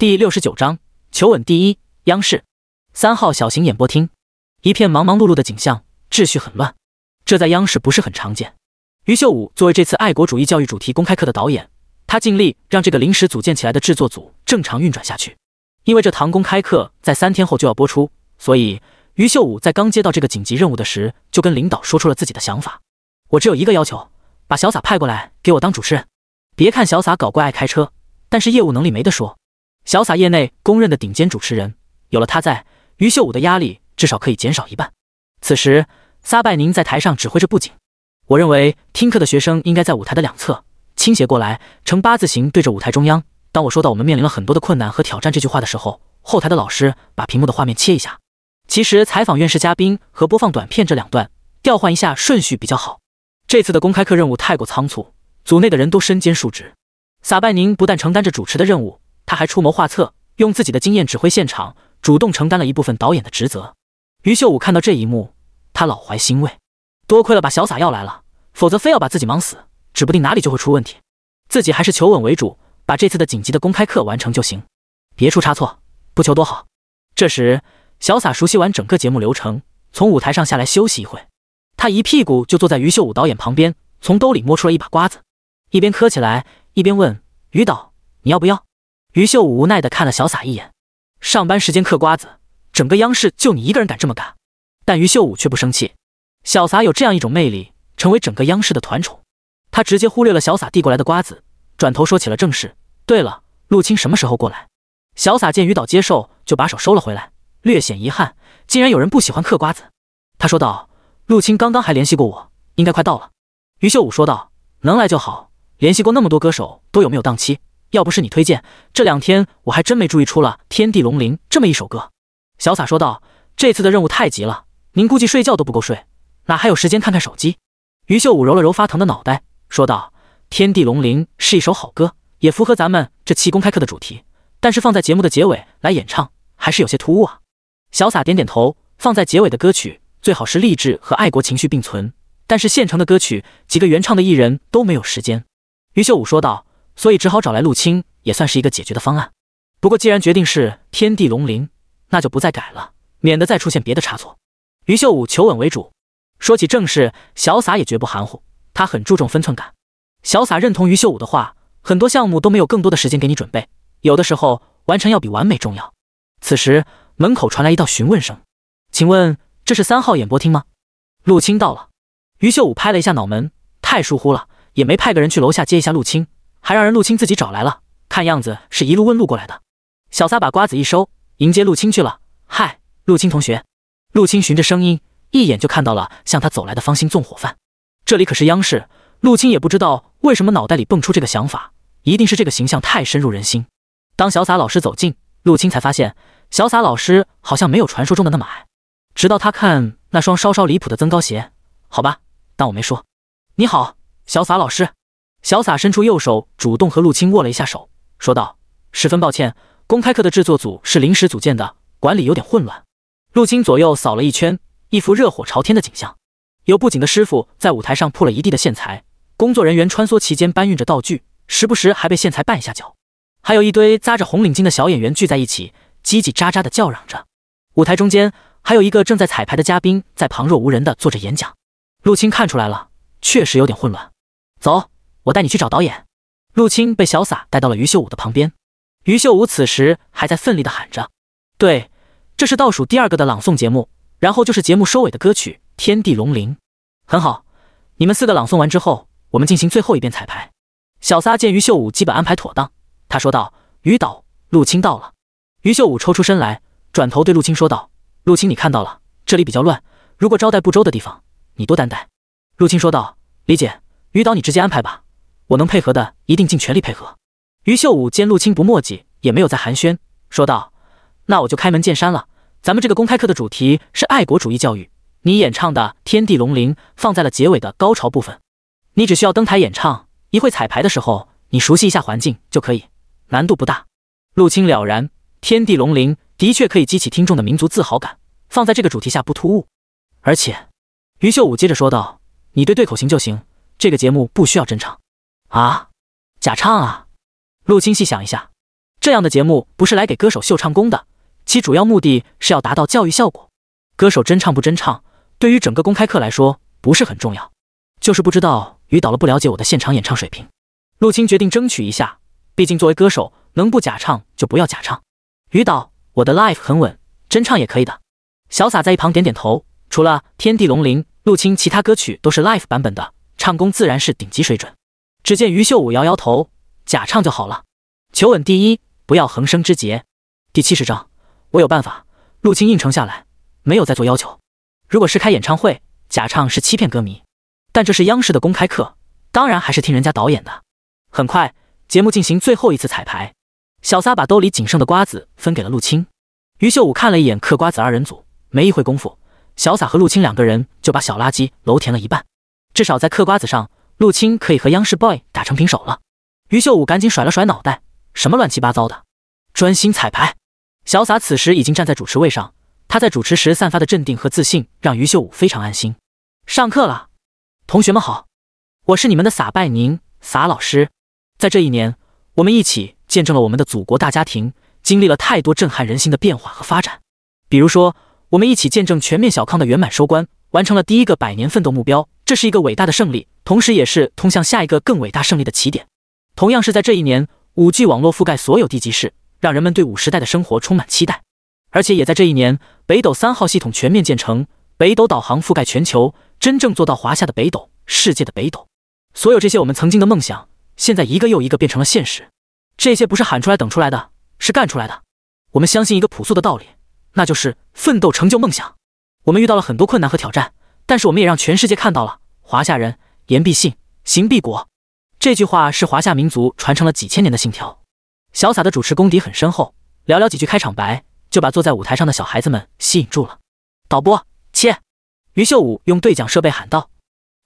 第六十九章求稳第一。央视三号小型演播厅，一片忙忙碌碌的景象，秩序很乱。这在央视不是很常见。于秀武作为这次爱国主义教育主题公开课的导演，他尽力让这个临时组建起来的制作组正常运转下去。因为这堂公开课在三天后就要播出，所以于秀武在刚接到这个紧急任务的时，就跟领导说出了自己的想法：“我只有一个要求，把小撒派过来给我当主持人。别看小撒搞怪爱开车，但是业务能力没得说。”潇洒，业内公认的顶尖主持人，有了他在，于秀武的压力至少可以减少一半。此时，撒拜宁在台上指挥着布景。我认为听课的学生应该在舞台的两侧倾斜过来，呈八字形对着舞台中央。当我说到“我们面临了很多的困难和挑战”这句话的时候，后台的老师把屏幕的画面切一下。其实，采访院士嘉宾和播放短片这两段调换一下顺序比较好。这次的公开课任务太过仓促，组内的人都身兼数职。撒拜宁不但承担着主持的任务。他还出谋划策，用自己的经验指挥现场，主动承担了一部分导演的职责。于秀武看到这一幕，他老怀欣慰，多亏了把小洒要来了，否则非要把自己忙死，指不定哪里就会出问题。自己还是求稳为主，把这次的紧急的公开课完成就行，别出差错，不求多好。这时，小洒熟悉完整个节目流程，从舞台上下来休息一会，他一屁股就坐在于秀武导演旁边，从兜里摸出了一把瓜子，一边磕起来，一边问于导：“你要不要？”于秀武无奈的看了小洒一眼，上班时间嗑瓜子，整个央视就你一个人敢这么干。但于秀武却不生气，小洒有这样一种魅力，成为整个央视的团宠。他直接忽略了小洒递过来的瓜子，转头说起了正事。对了，陆青什么时候过来？小洒见于导接受，就把手收了回来，略显遗憾，竟然有人不喜欢嗑瓜子。他说道：“陆青刚刚还联系过我，应该快到了。”于秀武说道：“能来就好，联系过那么多歌手，都有没有档期？”要不是你推荐，这两天我还真没注意出了《天地龙鳞》这么一首歌。小洒说道：“这次的任务太急了，您估计睡觉都不够睡，哪还有时间看看手机？”于秀武揉了揉发疼的脑袋，说道：“《天地龙鳞》是一首好歌，也符合咱们这期公开课的主题，但是放在节目的结尾来演唱还是有些突兀啊。”小洒点点头：“放在结尾的歌曲最好是励志和爱国情绪并存，但是现成的歌曲几个原唱的艺人都没有时间。”于秀武说道。所以只好找来陆青，也算是一个解决的方案。不过既然决定是天地龙鳞，那就不再改了，免得再出现别的差错。于秀武求稳为主，说起正事，小洒也绝不含糊。他很注重分寸感。小洒认同于秀武的话，很多项目都没有更多的时间给你准备，有的时候完成要比完美重要。此时门口传来一道询问声：“请问这是三号演播厅吗？”陆青到了，于秀武拍了一下脑门，太疏忽了，也没派个人去楼下接一下陆青。还让人陆青自己找来了，看样子是一路问路过来的。小撒把瓜子一收，迎接陆青去了。嗨，陆青同学。陆青循着声音，一眼就看到了向他走来的方心纵火犯。这里可是央视，陆青也不知道为什么脑袋里蹦出这个想法，一定是这个形象太深入人心。当小撒老师走近，陆青才发现小撒老师好像没有传说中的那么矮，直到他看那双稍稍离谱的增高鞋。好吧，当我没说。你好，小撒老师。小洒伸出右手，主动和陆青握了一下手，说道：“十分抱歉，公开课的制作组是临时组建的，管理有点混乱。”陆青左右扫了一圈，一副热火朝天的景象。有布景的师傅在舞台上铺了一地的线材，工作人员穿梭其间搬运着道具，时不时还被线材绊一下脚。还有一堆扎着红领巾的小演员聚在一起，叽叽喳喳的叫嚷着。舞台中间还有一个正在彩排的嘉宾，在旁若无人的做着演讲。陆青看出来了，确实有点混乱。走。我带你去找导演。陆青被小洒带到了于秀武的旁边。于秀武此时还在奋力的喊着：“对，这是倒数第二个的朗诵节目，然后就是节目收尾的歌曲《天地龙鳞》。很好，你们四个朗诵完之后，我们进行最后一遍彩排。”小撒见于秀武基本安排妥当，他说道：“于导，陆青到了。”于秀武抽出身来，转头对陆青说道：“陆青，你看到了，这里比较乱，如果招待不周的地方，你多担待。”陆青说道：“李姐，于导，你直接安排吧。”我能配合的，一定尽全力配合。于秀武见陆青不墨迹，也没有再寒暄，说道：“那我就开门见山了。咱们这个公开课的主题是爱国主义教育，你演唱的《天地龙鳞》放在了结尾的高潮部分，你只需要登台演唱。一会彩排的时候，你熟悉一下环境就可以，难度不大。”陆青了然，《天地龙鳞》的确可以激起听众的民族自豪感，放在这个主题下不突兀。而且，于秀武接着说道：“你对对口型就行，这个节目不需要真唱。”啊，假唱啊！陆青细想一下，这样的节目不是来给歌手秀唱功的，其主要目的是要达到教育效果。歌手真唱不真唱，对于整个公开课来说不是很重要。就是不知道于导了不了解我的现场演唱水平。陆青决定争取一下，毕竟作为歌手，能不假唱就不要假唱。于导，我的 life 很稳，真唱也可以的。小洒在一旁点点头。除了天地龙鳞，陆青其他歌曲都是 life 版本的，唱功自然是顶级水准。只见于秀武摇摇头：“假唱就好了，求稳第一，不要横生枝节。”第七十章，我有办法。陆青应承下来，没有再做要求。如果是开演唱会，假唱是欺骗歌迷，但这是央视的公开课，当然还是听人家导演的。很快，节目进行最后一次彩排。小撒把兜里仅剩的瓜子分给了陆青。于秀武看了一眼嗑瓜子二人组，没一会功夫，小撒和陆青两个人就把小垃圾楼填了一半，至少在嗑瓜子上。陆青可以和央视 boy 打成平手了。于秀武赶紧甩了甩脑袋，什么乱七八糟的，专心彩排。小撒此时已经站在主持位上，他在主持时散发的镇定和自信让于秀武非常安心。上课了，同学们好，我是你们的撒拜宁撒老师。在这一年，我们一起见证了我们的祖国大家庭经历了太多震撼人心的变化和发展，比如说，我们一起见证全面小康的圆满收官，完成了第一个百年奋斗目标，这是一个伟大的胜利。同时，也是通向下一个更伟大胜利的起点。同样是在这一年，5G 网络覆盖所有地级市，让人们对五时代的生活充满期待。而且，也在这一年，北斗三号系统全面建成，北斗导航覆盖全球，真正做到华夏的北斗，世界的北斗。所有这些，我们曾经的梦想，现在一个又一个变成了现实。这些不是喊出来等出来的，是干出来的。我们相信一个朴素的道理，那就是奋斗成就梦想。我们遇到了很多困难和挑战，但是我们也让全世界看到了华夏人。言必信，行必果，这句话是华夏民族传承了几千年的信条。潇洒的主持功底很深厚，寥寥几句开场白就把坐在舞台上的小孩子们吸引住了。导播切，于秀武用对讲设备喊道：“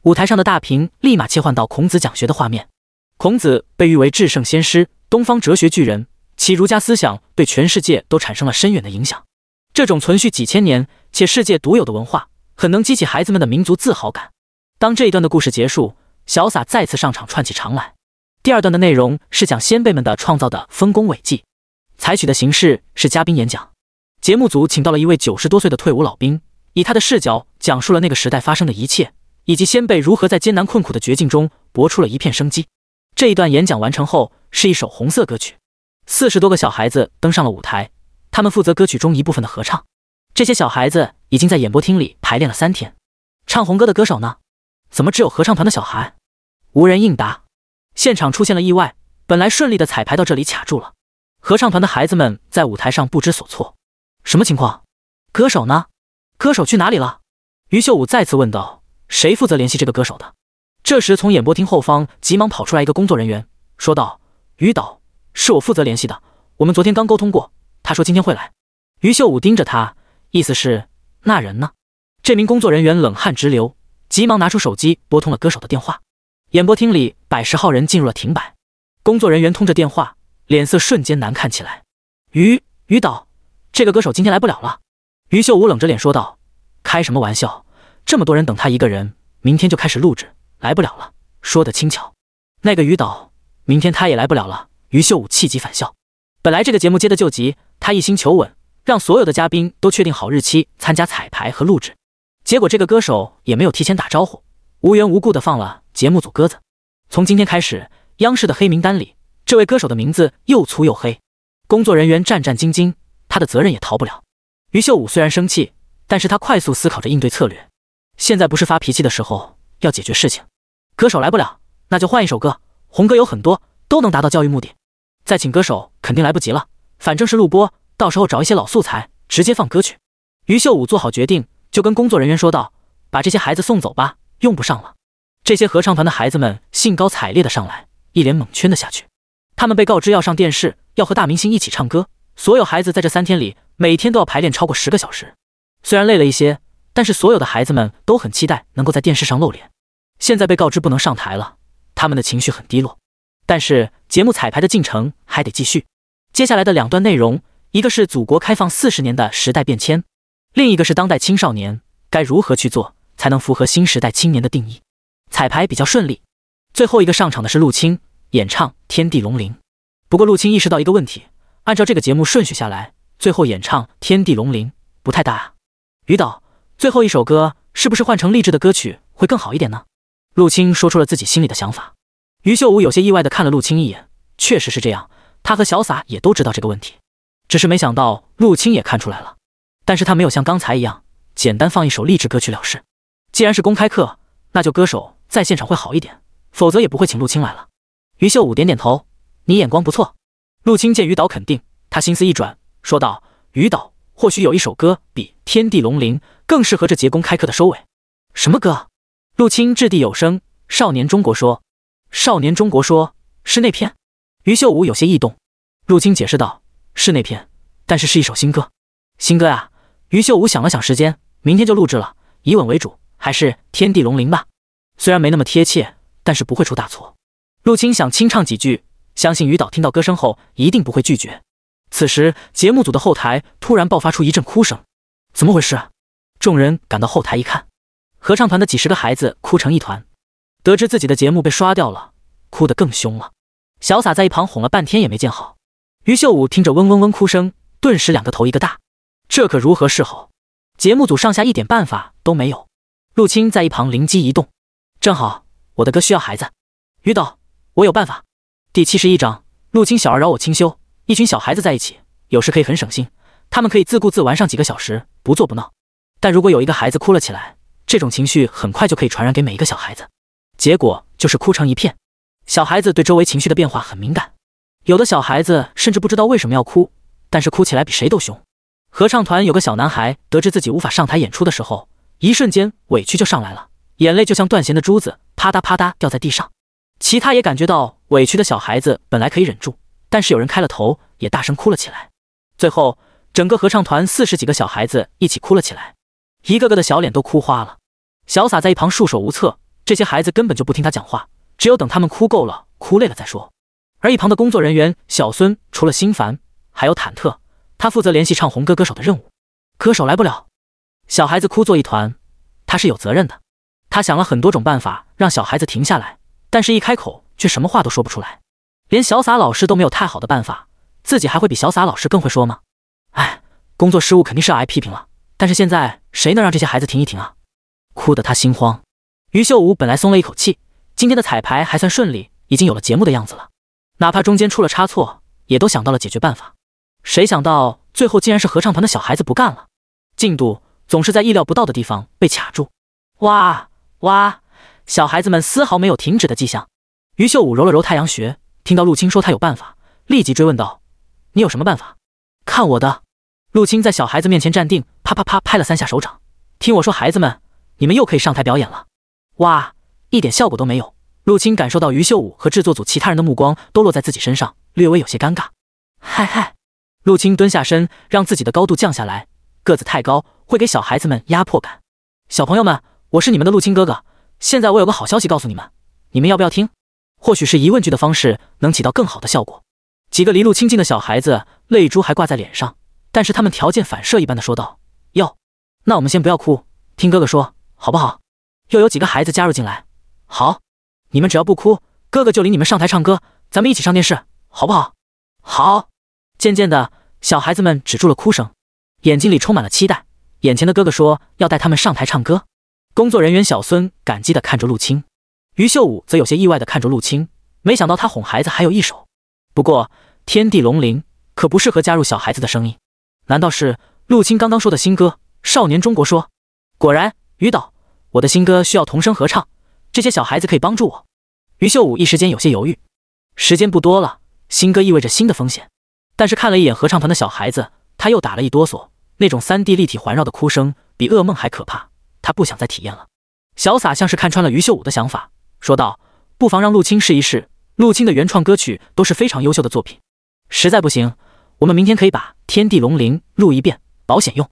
舞台上的大屏立马切换到孔子讲学的画面。孔子被誉为至圣先师、东方哲学巨人，其儒家思想对全世界都产生了深远的影响。这种存续几千年且世界独有的文化，很能激起孩子们的民族自豪感。”当这一段的故事结束，小洒再次上场串起长来。第二段的内容是讲先辈们的创造的丰功伟绩，采取的形式是嘉宾演讲。节目组请到了一位九十多岁的退伍老兵，以他的视角讲述了那个时代发生的一切，以及先辈如何在艰难困苦的绝境中搏出了一片生机。这一段演讲完成后，是一首红色歌曲。四十多个小孩子登上了舞台，他们负责歌曲中一部分的合唱。这些小孩子已经在演播厅里排练了三天。唱红歌的歌手呢？怎么只有合唱团的小孩？无人应答。现场出现了意外，本来顺利的彩排到这里卡住了。合唱团的孩子们在舞台上不知所措。什么情况？歌手呢？歌手去哪里了？于秀武再次问道。谁负责联系这个歌手的？这时，从演播厅后方急忙跑出来一个工作人员，说道：“于导，是我负责联系的。我们昨天刚沟通过，他说今天会来。”于秀武盯着他，意思是那人呢？这名工作人员冷汗直流。急忙拿出手机拨通了歌手的电话，演播厅里百十号人进入了停摆。工作人员通着电话，脸色瞬间难看起来。于于导，这个歌手今天来不了了。于秀武冷着脸说道：“开什么玩笑？这么多人等他一个人，明天就开始录制，来不了了。”说的轻巧，那个于导明天他也来不了了。于秀武气急反笑。本来这个节目接的就急，他一心求稳，让所有的嘉宾都确定好日期参加彩排和录制。结果这个歌手也没有提前打招呼，无缘无故的放了节目组鸽子。从今天开始，央视的黑名单里，这位歌手的名字又粗又黑。工作人员战战兢兢，他的责任也逃不了。于秀武虽然生气，但是他快速思考着应对策略。现在不是发脾气的时候，要解决事情。歌手来不了，那就换一首歌。红歌有很多，都能达到教育目的。再请歌手肯定来不及了，反正是录播，到时候找一些老素材直接放歌曲。于秀武做好决定。就跟工作人员说道：“把这些孩子送走吧，用不上了。”这些合唱团的孩子们兴高采烈的上来，一脸蒙圈的下去。他们被告知要上电视，要和大明星一起唱歌。所有孩子在这三天里，每天都要排练超过十个小时。虽然累了一些，但是所有的孩子们都很期待能够在电视上露脸。现在被告知不能上台了，他们的情绪很低落。但是节目彩排的进程还得继续。接下来的两段内容，一个是祖国开放四十年的时代变迁。另一个是当代青少年该如何去做，才能符合新时代青年的定义？彩排比较顺利，最后一个上场的是陆青，演唱《天地龙鳞》。不过陆青意识到一个问题，按照这个节目顺序下来，最后演唱《天地龙鳞》不太搭。于导，最后一首歌是不是换成励志的歌曲会更好一点呢？陆青说出了自己心里的想法。于秀武有些意外地看了陆青一眼，确实是这样，他和小洒也都知道这个问题，只是没想到陆青也看出来了。但是他没有像刚才一样简单放一首励志歌曲了事。既然是公开课，那就歌手在现场会好一点，否则也不会请陆青来了。于秀武点点头：“你眼光不错。”陆青见于导肯定，他心思一转，说道：“于导，或许有一首歌比《天地龙鳞》更适合这节公开课的收尾。”“什么歌？”陆青掷地有声：“《少年中国说》。”“《少年中国说》是那篇？”于秀武有些异动。陆青解释道：“是那篇，但是是一首新歌，新歌啊。”于秀武想了想，时间明天就录制了，以稳为主，还是天地龙鳞吧。虽然没那么贴切，但是不会出大错。陆青想清唱几句，相信于导听到歌声后一定不会拒绝。此时，节目组的后台突然爆发出一阵哭声，怎么回事？众人赶到后台一看，合唱团的几十个孩子哭成一团，得知自己的节目被刷掉了，哭得更凶了。小洒在一旁哄了半天也没见好。于秀武听着嗡嗡嗡哭声，顿时两个头一个大。这可如何是好？节目组上下一点办法都没有。陆青在一旁灵机一动，正好我的歌需要孩子。于导，我有办法。第七十一章，陆青小儿扰我清修。一群小孩子在一起，有时可以很省心，他们可以自顾自玩上几个小时，不做不闹。但如果有一个孩子哭了起来，这种情绪很快就可以传染给每一个小孩子，结果就是哭成一片。小孩子对周围情绪的变化很敏感，有的小孩子甚至不知道为什么要哭，但是哭起来比谁都凶。合唱团有个小男孩，得知自己无法上台演出的时候，一瞬间委屈就上来了，眼泪就像断弦的珠子，啪嗒啪嗒掉在地上。其他也感觉到委屈的小孩子，本来可以忍住，但是有人开了头，也大声哭了起来。最后，整个合唱团四十几个小孩子一起哭了起来，一个个的小脸都哭花了。小洒在一旁束手无策，这些孩子根本就不听他讲话，只有等他们哭够了、哭累了再说。而一旁的工作人员小孙，除了心烦，还有忐忑。他负责联系唱红歌歌手的任务，歌手来不了，小孩子哭作一团，他是有责任的。他想了很多种办法让小孩子停下来，但是一开口却什么话都说不出来，连小洒老师都没有太好的办法，自己还会比小洒老师更会说吗？哎，工作失误肯定是要挨批评了，但是现在谁能让这些孩子停一停啊？哭得他心慌。于秀武本来松了一口气，今天的彩排还算顺利，已经有了节目的样子了，哪怕中间出了差错，也都想到了解决办法。谁想到最后竟然是合唱团的小孩子不干了，进度总是在意料不到的地方被卡住。哇哇，小孩子们丝毫没有停止的迹象。于秀武揉了揉太阳穴，听到陆青说他有办法，立即追问道：“你有什么办法？”看我的！陆青在小孩子面前站定，啪啪啪拍了三下手掌，听我说，孩子们，你们又可以上台表演了。哇，一点效果都没有。陆青感受到于秀武和制作组其他人的目光都落在自己身上，略微有些尴尬。嗨嗨。陆青蹲下身，让自己的高度降下来，个子太高会给小孩子们压迫感。小朋友们，我是你们的陆青哥哥，现在我有个好消息告诉你们，你们要不要听？或许是疑问句的方式能起到更好的效果。几个离陆青近的小孩子泪珠还挂在脸上，但是他们条件反射一般的说道：“哟，那我们先不要哭，听哥哥说，好不好？”又有几个孩子加入进来：“好，你们只要不哭，哥哥就领你们上台唱歌，咱们一起上电视，好不好？”“好。”渐渐的，小孩子们止住了哭声，眼睛里充满了期待。眼前的哥哥说要带他们上台唱歌。工作人员小孙感激的看着陆青，于秀武则有些意外的看着陆青，没想到他哄孩子还有一手。不过，天地龙鳞可不适合加入小孩子的声音。难道是陆青刚刚说的新歌《少年中国说》？果然，于导，我的新歌需要童声合唱，这些小孩子可以帮助我。于秀武一时间有些犹豫，时间不多了，新歌意味着新的风险。但是看了一眼合唱团的小孩子，他又打了一哆嗦。那种三 D 立体环绕的哭声比噩梦还可怕，他不想再体验了。小撒像是看穿了于秀武的想法，说道：“不妨让陆青试一试，陆青的原创歌曲都是非常优秀的作品。实在不行，我们明天可以把《天地龙鳞》录一遍，保险用。”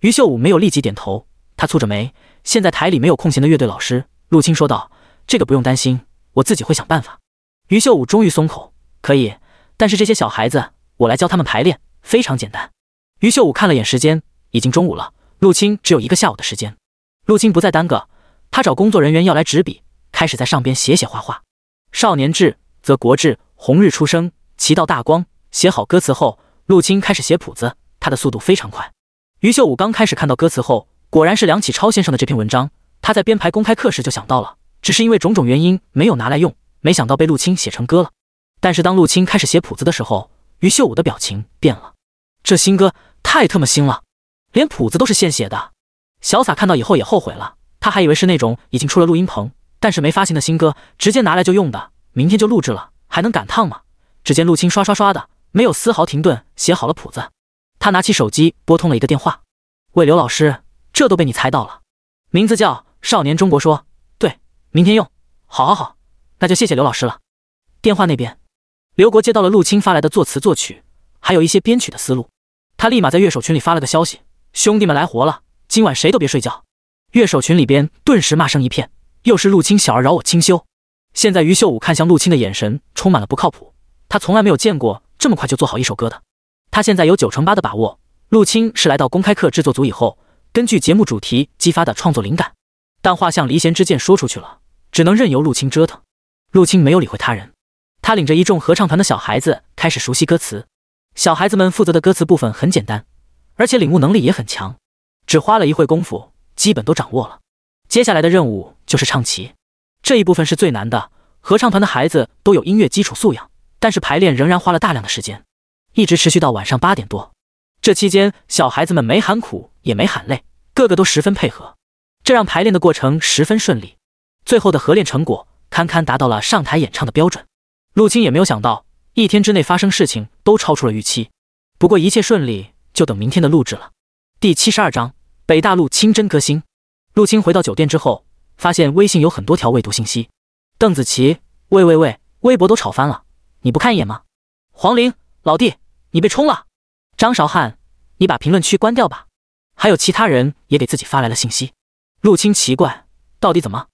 于秀武没有立即点头，他蹙着眉：“现在台里没有空闲的乐队老师。”陆青说道：“这个不用担心，我自己会想办法。”于秀武终于松口：“可以，但是这些小孩子……”我来教他们排练，非常简单。于秀武看了眼时间，已经中午了。陆青只有一个下午的时间。陆青不再耽搁，他找工作人员要来纸笔，开始在上边写写画画。少年志则国志，红日初升，其道大光。写好歌词后，陆青开始写谱子，他的速度非常快。于秀武刚开始看到歌词后，果然是梁启超先生的这篇文章。他在编排公开课时就想到了，只是因为种种原因没有拿来用，没想到被陆青写成歌了。但是当陆青开始写谱子的时候，于秀武的表情变了，这新歌太特么新了，连谱子都是现写的。小撒看到以后也后悔了，他还以为是那种已经出了录音棚，但是没发行的新歌，直接拿来就用的，明天就录制了，还能赶趟吗？只见陆青刷刷刷的，没有丝毫停顿，写好了谱子，他拿起手机拨通了一个电话，喂，刘老师，这都被你猜到了，名字叫《少年中国说》，对，明天用，好，好，好，那就谢谢刘老师了。电话那边。刘国接到了陆青发来的作词作曲，还有一些编曲的思路，他立马在乐手群里发了个消息：“兄弟们来活了，今晚谁都别睡觉。”乐手群里边顿时骂声一片，又是陆青小儿饶我清修。现在于秀武看向陆青的眼神充满了不靠谱，他从来没有见过这么快就做好一首歌的。他现在有九成八的把握，陆青是来到公开课制作组以后，根据节目主题激发的创作灵感。但话像离弦之箭说出去了，只能任由陆青折腾。陆青没有理会他人。他领着一众合唱团的小孩子开始熟悉歌词，小孩子们负责的歌词部分很简单，而且领悟能力也很强，只花了一会功夫，基本都掌握了。接下来的任务就是唱齐，这一部分是最难的。合唱团的孩子都有音乐基础素养，但是排练仍然花了大量的时间，一直持续到晚上八点多。这期间，小孩子们没喊苦也没喊累，个个都十分配合，这让排练的过程十分顺利。最后的合练成果堪堪达到了上台演唱的标准。陆青也没有想到，一天之内发生事情都超出了预期。不过一切顺利，就等明天的录制了。第七十二章：北大陆清真歌星。陆青回到酒店之后，发现微信有很多条未读信息。邓紫棋，喂喂喂，微博都吵翻了，你不看一眼吗？黄玲，老弟，你被冲了。张韶涵，你把评论区关掉吧。还有其他人也给自己发来了信息。陆青奇怪，到底怎么？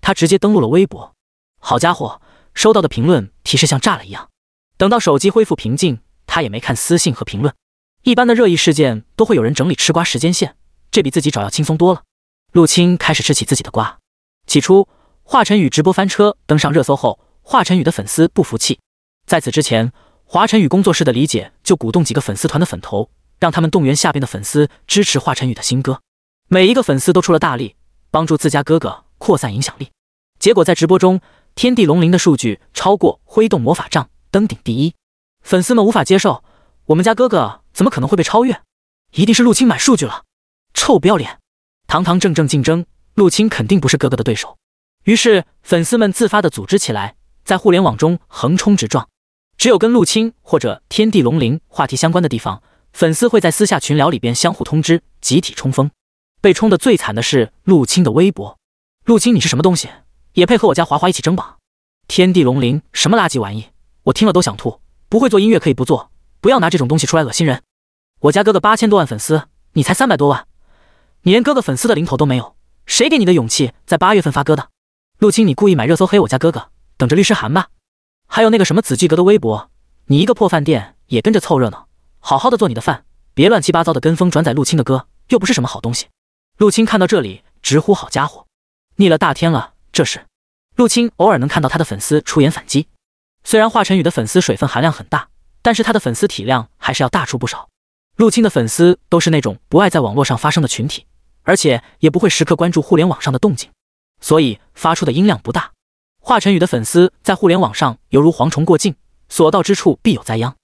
他直接登录了微博。好家伙！收到的评论提示像炸了一样，等到手机恢复平静，他也没看私信和评论。一般的热议事件都会有人整理吃瓜时间线，这比自己找要轻松多了。陆青开始吃起自己的瓜。起初，华晨宇直播翻车登上热搜后，华晨宇的粉丝不服气。在此之前，华晨宇工作室的李姐就鼓动几个粉丝团的粉头，让他们动员下边的粉丝支持华晨宇的新歌。每一个粉丝都出了大力，帮助自家哥哥扩散影响力。结果在直播中。天地龙鳞的数据超过挥动魔法杖登顶第一，粉丝们无法接受，我们家哥哥怎么可能会被超越？一定是陆青买数据了，臭不要脸！堂堂正正竞争，陆青肯定不是哥哥的对手。于是粉丝们自发的组织起来，在互联网中横冲直撞。只有跟陆青或者天地龙鳞话题相关的地方，粉丝会在私下群聊里边相互通知，集体冲锋。被冲的最惨的是陆青的微博，陆青你是什么东西？也配和我家华华一起争榜？天地龙鳞什么垃圾玩意？我听了都想吐！不会做音乐可以不做，不要拿这种东西出来恶心人。我家哥哥八千多万粉丝，你才三百多万，你连哥哥粉丝的零头都没有，谁给你的勇气在八月份发歌的？陆青，你故意买热搜黑我家哥哥，等着律师函吧！还有那个什么紫气阁的微博，你一个破饭店也跟着凑热闹，好好的做你的饭，别乱七八糟的跟风转载陆青的歌，又不是什么好东西。陆青看到这里直呼好家伙，逆了大天了！这时，陆青偶尔能看到他的粉丝出言反击。虽然华晨宇的粉丝水分含量很大，但是他的粉丝体量还是要大出不少。陆青的粉丝都是那种不爱在网络上发声的群体，而且也不会时刻关注互联网上的动静，所以发出的音量不大。华晨宇的粉丝在互联网上犹如蝗虫过境，所到之处必有灾殃。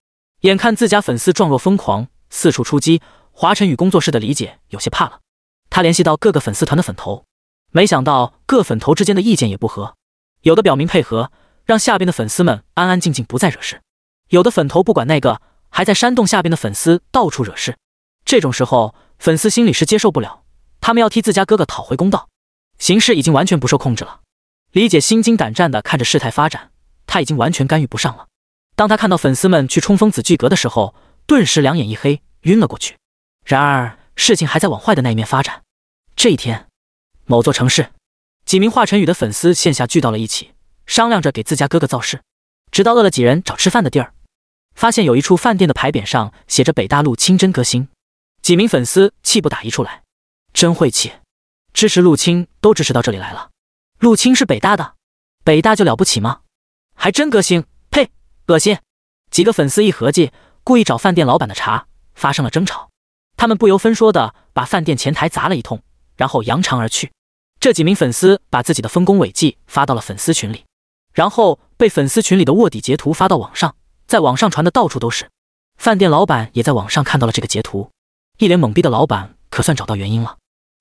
眼看自家粉丝状若疯狂，四处出击，华晨宇工作室的李姐有些怕了，他联系到各个粉丝团的粉头。没想到各粉头之间的意见也不合，有的表明配合，让下边的粉丝们安安静静，不再惹事；有的粉头不管那个，还在煽动下边的粉丝到处惹事。这种时候，粉丝心里是接受不了，他们要替自家哥哥讨回公道。形势已经完全不受控制了。李姐心惊胆战地看着事态发展，她已经完全干预不上了。当她看到粉丝们去冲锋紫巨阁的时候，顿时两眼一黑，晕了过去。然而事情还在往坏的那一面发展。这一天。某座城市，几名华晨宇的粉丝线下聚到了一起，商量着给自家哥哥造势，直到饿了几人找吃饭的地儿，发现有一处饭店的牌匾上写着“北大陆清真歌星”，几名粉丝气不打一处来，真晦气！支持陆青都支持到这里来了，陆青是北大的，北大就了不起吗？还真歌星，呸，恶心！几个粉丝一合计，故意找饭店老板的茬，发生了争吵，他们不由分说的把饭店前台砸了一通。然后扬长而去。这几名粉丝把自己的丰功伟绩发到了粉丝群里，然后被粉丝群里的卧底截图发到网上，在网上传的到处都是。饭店老板也在网上看到了这个截图，一脸懵逼的老板可算找到原因了。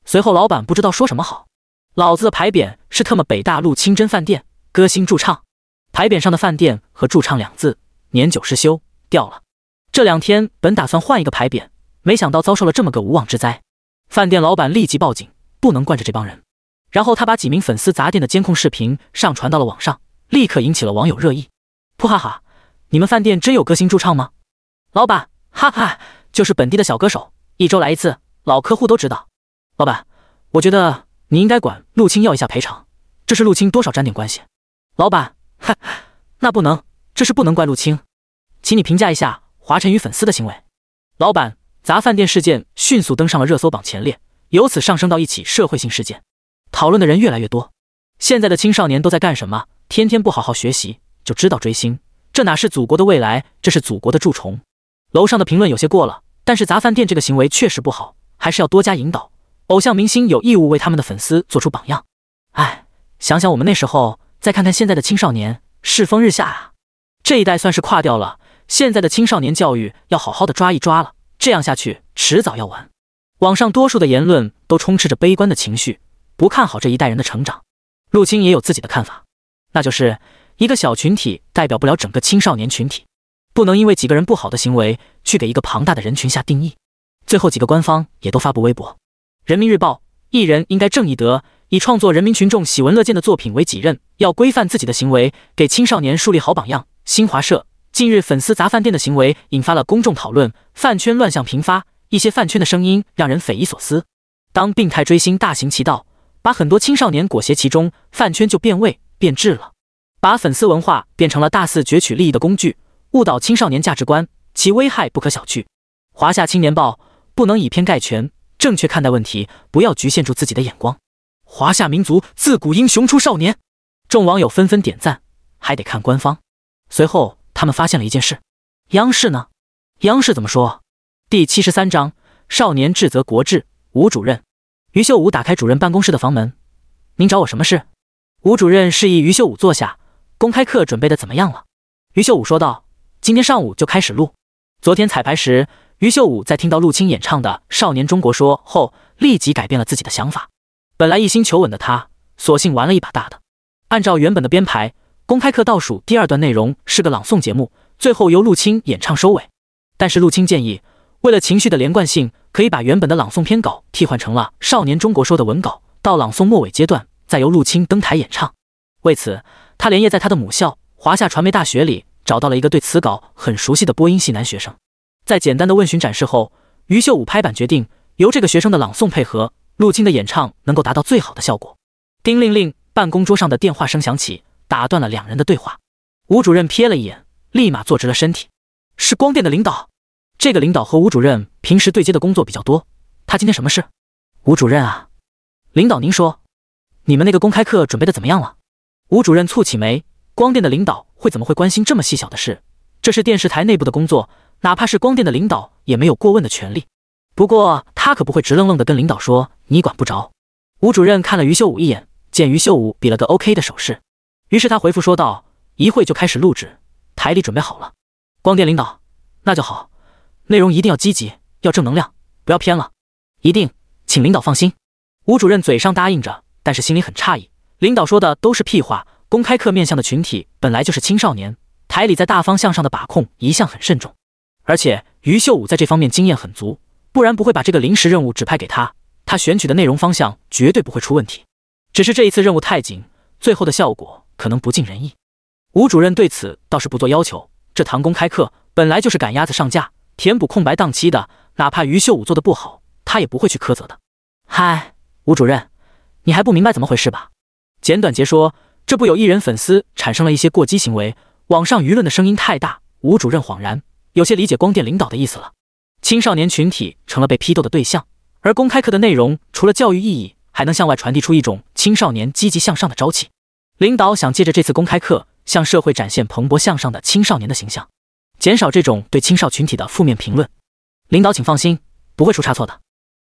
随后老板不知道说什么好，老子的牌匾是特么北大陆清真饭店歌星驻唱，牌匾上的饭店和驻唱两字年久失修掉了。这两天本打算换一个牌匾，没想到遭受了这么个无妄之灾。饭店老板立即报警，不能惯着这帮人。然后他把几名粉丝砸店的监控视频上传到了网上，立刻引起了网友热议。噗哈哈，你们饭店真有歌星驻唱吗？老板，哈哈，就是本地的小歌手，一周来一次，老客户都知道。老板，我觉得你应该管陆青要一下赔偿，这是陆青多少沾点关系。老板，哈哈，那不能，这事不能怪陆青，请你评价一下华晨宇粉丝的行为。老板。砸饭店事件迅速登上了热搜榜前列，由此上升到一起社会性事件，讨论的人越来越多。现在的青少年都在干什么？天天不好好学习，就知道追星，这哪是祖国的未来？这是祖国的蛀虫。楼上的评论有些过了，但是砸饭店这个行为确实不好，还是要多加引导。偶像明星有义务为他们的粉丝做出榜样。哎，想想我们那时候，再看看现在的青少年，世风日下啊！这一代算是垮掉了。现在的青少年教育要好好的抓一抓了。这样下去，迟早要完。网上多数的言论都充斥着悲观的情绪，不看好这一代人的成长。陆青也有自己的看法，那就是一个小群体代表不了整个青少年群体，不能因为几个人不好的行为去给一个庞大的人群下定义。最后几个官方也都发布微博：《人民日报》艺人应该正义德，以创作人民群众喜闻乐见的作品为己任，要规范自己的行为，给青少年树立好榜样。新华社。近日，粉丝砸饭店的行为引发了公众讨论，饭圈乱象频发，一些饭圈的声音让人匪夷所思。当病态追星大行其道，把很多青少年裹挟其中，饭圈就变味变质了，把粉丝文化变成了大肆攫取利益的工具，误导青少年价值观，其危害不可小觑。华夏青年报不能以偏概全，正确看待问题，不要局限住自己的眼光。华夏民族自古英雄出少年，众网友纷纷点赞，还得看官方。随后。他们发现了一件事，央视呢？央视怎么说？第七十三章：少年智则国智。吴主任，于秀武打开主任办公室的房门，您找我什么事？吴主任示意于秀武坐下。公开课准备的怎么样了？于秀武说道：“今天上午就开始录。昨天彩排时，于秀武在听到陆青演唱的《少年中国说》后，立即改变了自己的想法。本来一心求稳的他，索性玩了一把大的，按照原本的编排。”公开课倒数第二段内容是个朗诵节目，最后由陆青演唱收尾。但是陆青建议，为了情绪的连贯性，可以把原本的朗诵篇稿替换成了《少年中国说》的文稿，到朗诵末尾阶段再由陆青登台演唱。为此，他连夜在他的母校华夏传媒大学里找到了一个对此稿很熟悉的播音系男学生。在简单的问询展示后，余秀武拍板决定由这个学生的朗诵配合陆青的演唱，能够达到最好的效果。叮铃铃，办公桌上的电话声响起。打断了两人的对话。吴主任瞥了一眼，立马坐直了身体。是光电的领导。这个领导和吴主任平时对接的工作比较多，他今天什么事？吴主任啊，领导您说，你们那个公开课准备的怎么样了？吴主任蹙起眉，光电的领导会怎么会关心这么细小的事？这是电视台内部的工作，哪怕是光电的领导也没有过问的权利。不过他可不会直愣愣的跟领导说你管不着。吴主任看了于秀武一眼，见于秀武比了个 OK 的手势。于是他回复说道：“一会就开始录制，台里准备好了。光电领导，那就好。内容一定要积极，要正能量，不要偏了。一定，请领导放心。”吴主任嘴上答应着，但是心里很诧异。领导说的都是屁话。公开课面向的群体本来就是青少年，台里在大方向上的把控一向很慎重，而且于秀武在这方面经验很足，不然不会把这个临时任务指派给他。他选取的内容方向绝对不会出问题。只是这一次任务太紧，最后的效果。可能不尽人意，吴主任对此倒是不做要求。这堂公开课本来就是赶鸭子上架，填补空白档期的，哪怕于秀武做的不好，他也不会去苛责的。嗨，吴主任，你还不明白怎么回事吧？简短截说，这不有艺人粉丝产生了一些过激行为，网上舆论的声音太大。吴主任恍然，有些理解光电领导的意思了。青少年群体成了被批斗的对象，而公开课的内容除了教育意义，还能向外传递出一种青少年积极向上的朝气。领导想借着这次公开课，向社会展现蓬勃向上的青少年的形象，减少这种对青少群体的负面评论。领导，请放心，不会出差错的。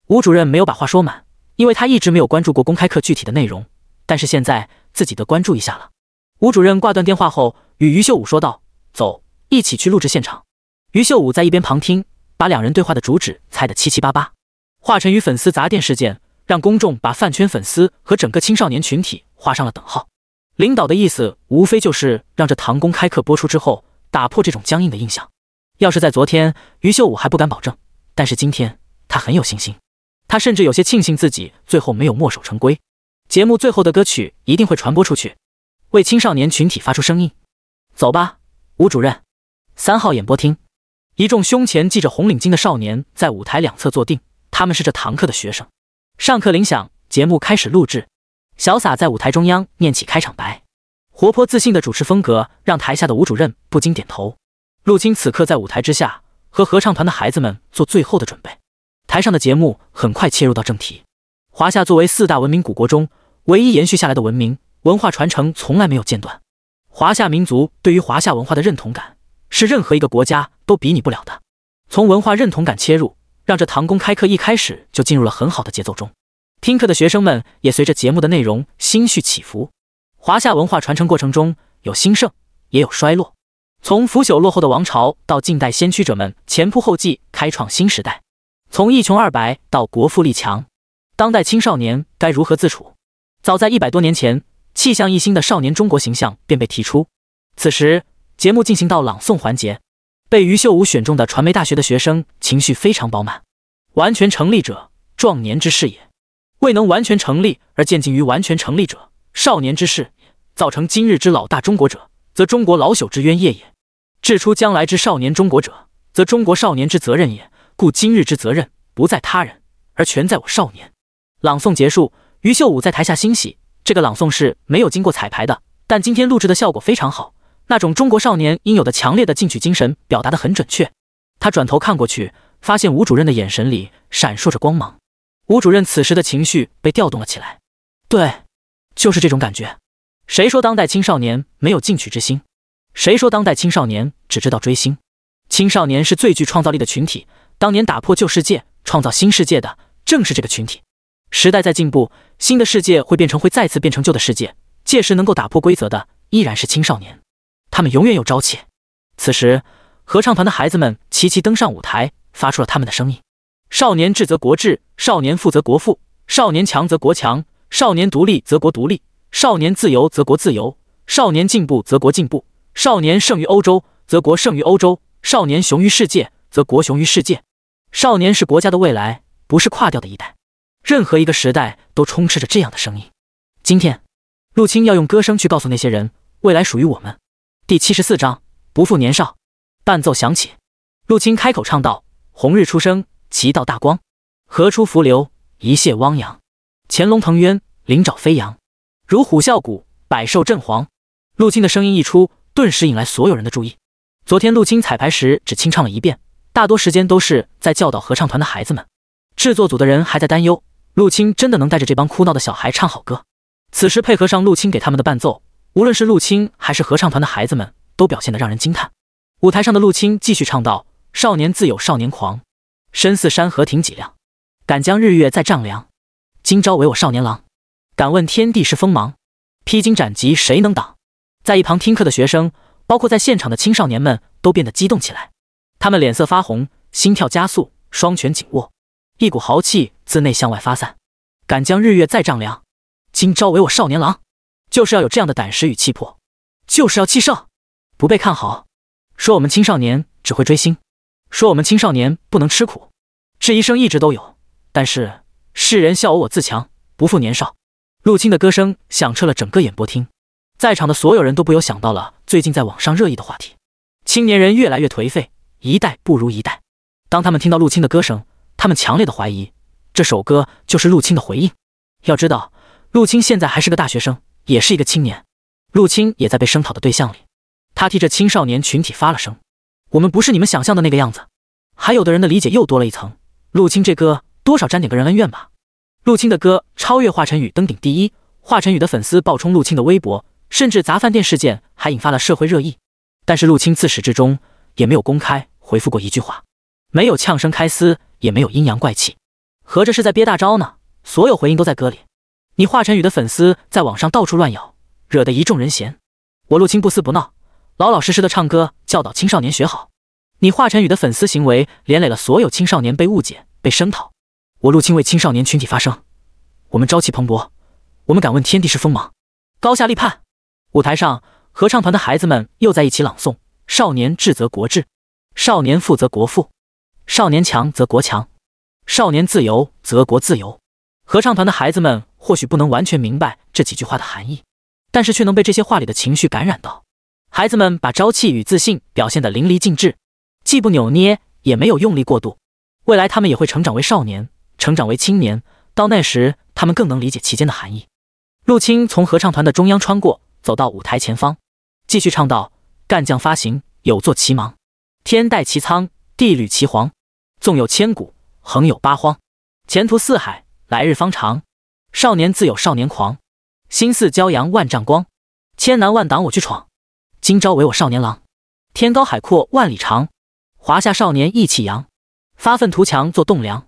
吴主任没有把话说满，因为他一直没有关注过公开课具体的内容，但是现在自己得关注一下了。吴主任挂断电话后，与于秀武说道：“走，一起去录制现场。”于秀武在一边旁听，把两人对话的主旨猜得七七八八。华晨宇粉丝砸店事件，让公众把饭圈粉丝和整个青少年群体画上了等号。领导的意思无非就是让这堂公开课播出之后打破这种僵硬的印象。要是在昨天，于秀武还不敢保证，但是今天他很有信心。他甚至有些庆幸自己最后没有墨守成规。节目最后的歌曲一定会传播出去，为青少年群体发出声音。走吧，吴主任。三号演播厅，一众胸前系着红领巾的少年在舞台两侧坐定，他们是这堂课的学生。上课铃响，节目开始录制。潇洒在舞台中央念起开场白，活泼自信的主持风格让台下的吴主任不禁点头。陆青此刻在舞台之下和合唱团的孩子们做最后的准备。台上的节目很快切入到正题。华夏作为四大文明古国中唯一延续下来的文明，文化传承从来没有间断。华夏民族对于华夏文化的认同感是任何一个国家都比拟不了的。从文化认同感切入，让这堂公开课一开始就进入了很好的节奏中。听课的学生们也随着节目的内容心绪起伏。华夏文化传承过程中有兴盛，也有衰落。从腐朽落后的王朝到近代先驱者们前仆后继开创新时代，从一穷二白到国富力强，当代青少年该如何自处？早在一百多年前，气象一新的“少年中国”形象便被提出。此时，节目进行到朗诵环节，被于秀武选中的传媒大学的学生情绪非常饱满，完全成立者，壮年之事也。未能完全成立而渐近于完全成立者，少年之事；造成今日之老大中国者，则中国老朽之冤业也；制出将来之少年中国者，则中国少年之责任也。故今日之责任，不在他人，而全在我少年。朗诵结束，于秀武在台下欣喜。这个朗诵是没有经过彩排的，但今天录制的效果非常好，那种中国少年应有的强烈的进取精神表达得很准确。他转头看过去，发现吴主任的眼神里闪烁着光芒。吴主任此时的情绪被调动了起来，对，就是这种感觉。谁说当代青少年没有进取之心？谁说当代青少年只知道追星？青少年是最具创造力的群体。当年打破旧世界、创造新世界的，正是这个群体。时代在进步，新的世界会变成，会再次变成旧的世界。届时能够打破规则的，依然是青少年。他们永远有朝气。此时，合唱团的孩子们齐齐登上舞台，发出了他们的声音。少年智则国智，少年富则国富，少年强则国强，少年独立则国独立，少年自由则国自由，少年进步则国进步，少年胜于欧洲则国胜于欧洲，少年雄于世界则国雄于世界。少年是国家的未来，不是垮掉的一代。任何一个时代都充斥着这样的声音。今天，陆青要用歌声去告诉那些人，未来属于我们。第七十四章，不负年少。伴奏响起，陆青开口唱道：“红日初升。”其道大光，河出伏流，一泻汪洋；潜龙腾渊，鳞爪飞扬；如虎啸谷，百兽震惶。陆青的声音一出，顿时引来所有人的注意。昨天陆青彩排时只清唱了一遍，大多时间都是在教导合唱团的孩子们。制作组的人还在担忧陆青真的能带着这帮哭闹的小孩唱好歌。此时配合上陆青给他们的伴奏，无论是陆青还是合唱团的孩子们，都表现得让人惊叹。舞台上的陆青继续唱道：“少年自有少年狂。”身似山河挺脊梁，敢将日月再丈量。今朝唯我少年郎，敢问天地是锋芒。披荆斩棘谁能挡？在一旁听课的学生，包括在现场的青少年们，都变得激动起来。他们脸色发红，心跳加速，双拳紧握，一股豪气自内向外发散。敢将日月再丈量，今朝唯我少年郎，就是要有这样的胆识与气魄，就是要气盛，不被看好，说我们青少年只会追星。说我们青少年不能吃苦，质疑声一直都有。但是世人笑我我自强，不负年少。陆青的歌声响彻了整个演播厅，在场的所有人都不由想到了最近在网上热议的话题：青年人越来越颓废，一代不如一代。当他们听到陆青的歌声，他们强烈的怀疑，这首歌就是陆青的回应。要知道，陆青现在还是个大学生，也是一个青年。陆青也在被声讨的对象里，他替这青少年群体发了声。我们不是你们想象的那个样子，还有的人的理解又多了一层。陆青这歌多少沾点个人恩怨吧。陆青的歌超越华晨宇登顶第一，华晨宇的粉丝爆冲陆青的微博，甚至砸饭店事件还引发了社会热议。但是陆青自始至终也没有公开回复过一句话，没有呛声开撕，也没有阴阳怪气，合着是在憋大招呢。所有回应都在歌里。你华晨宇的粉丝在网上到处乱咬，惹得一众人嫌。我陆青不撕不闹。老老实实的唱歌，教导青少年学好。你华晨宇的粉丝行为连累了所有青少年被误解、被声讨。我陆青为青少年群体发声，我们朝气蓬勃，我们敢问天地是锋芒，高下立判。舞台上合唱团的孩子们又在一起朗诵：“少年智则国智，少年富则国富，少年强则国强，少年自由则国自由。”合唱团的孩子们或许不能完全明白这几句话的含义，但是却能被这些话里的情绪感染到。孩子们把朝气与自信表现得淋漓尽致，既不扭捏，也没有用力过度。未来他们也会成长为少年，成长为青年，到那时他们更能理解其间的含义。陆青从合唱团的中央穿过，走到舞台前方，继续唱道：“干将发行，有作其芒；天戴其苍，地履其黄。纵有千古，横有八荒。前途似海，来日方长。少年自有少年狂，心似骄阳万丈光。千难万挡，我去闯。”今朝唯我少年郎，天高海阔万里长，华夏少年意气扬，发愤图强做栋梁，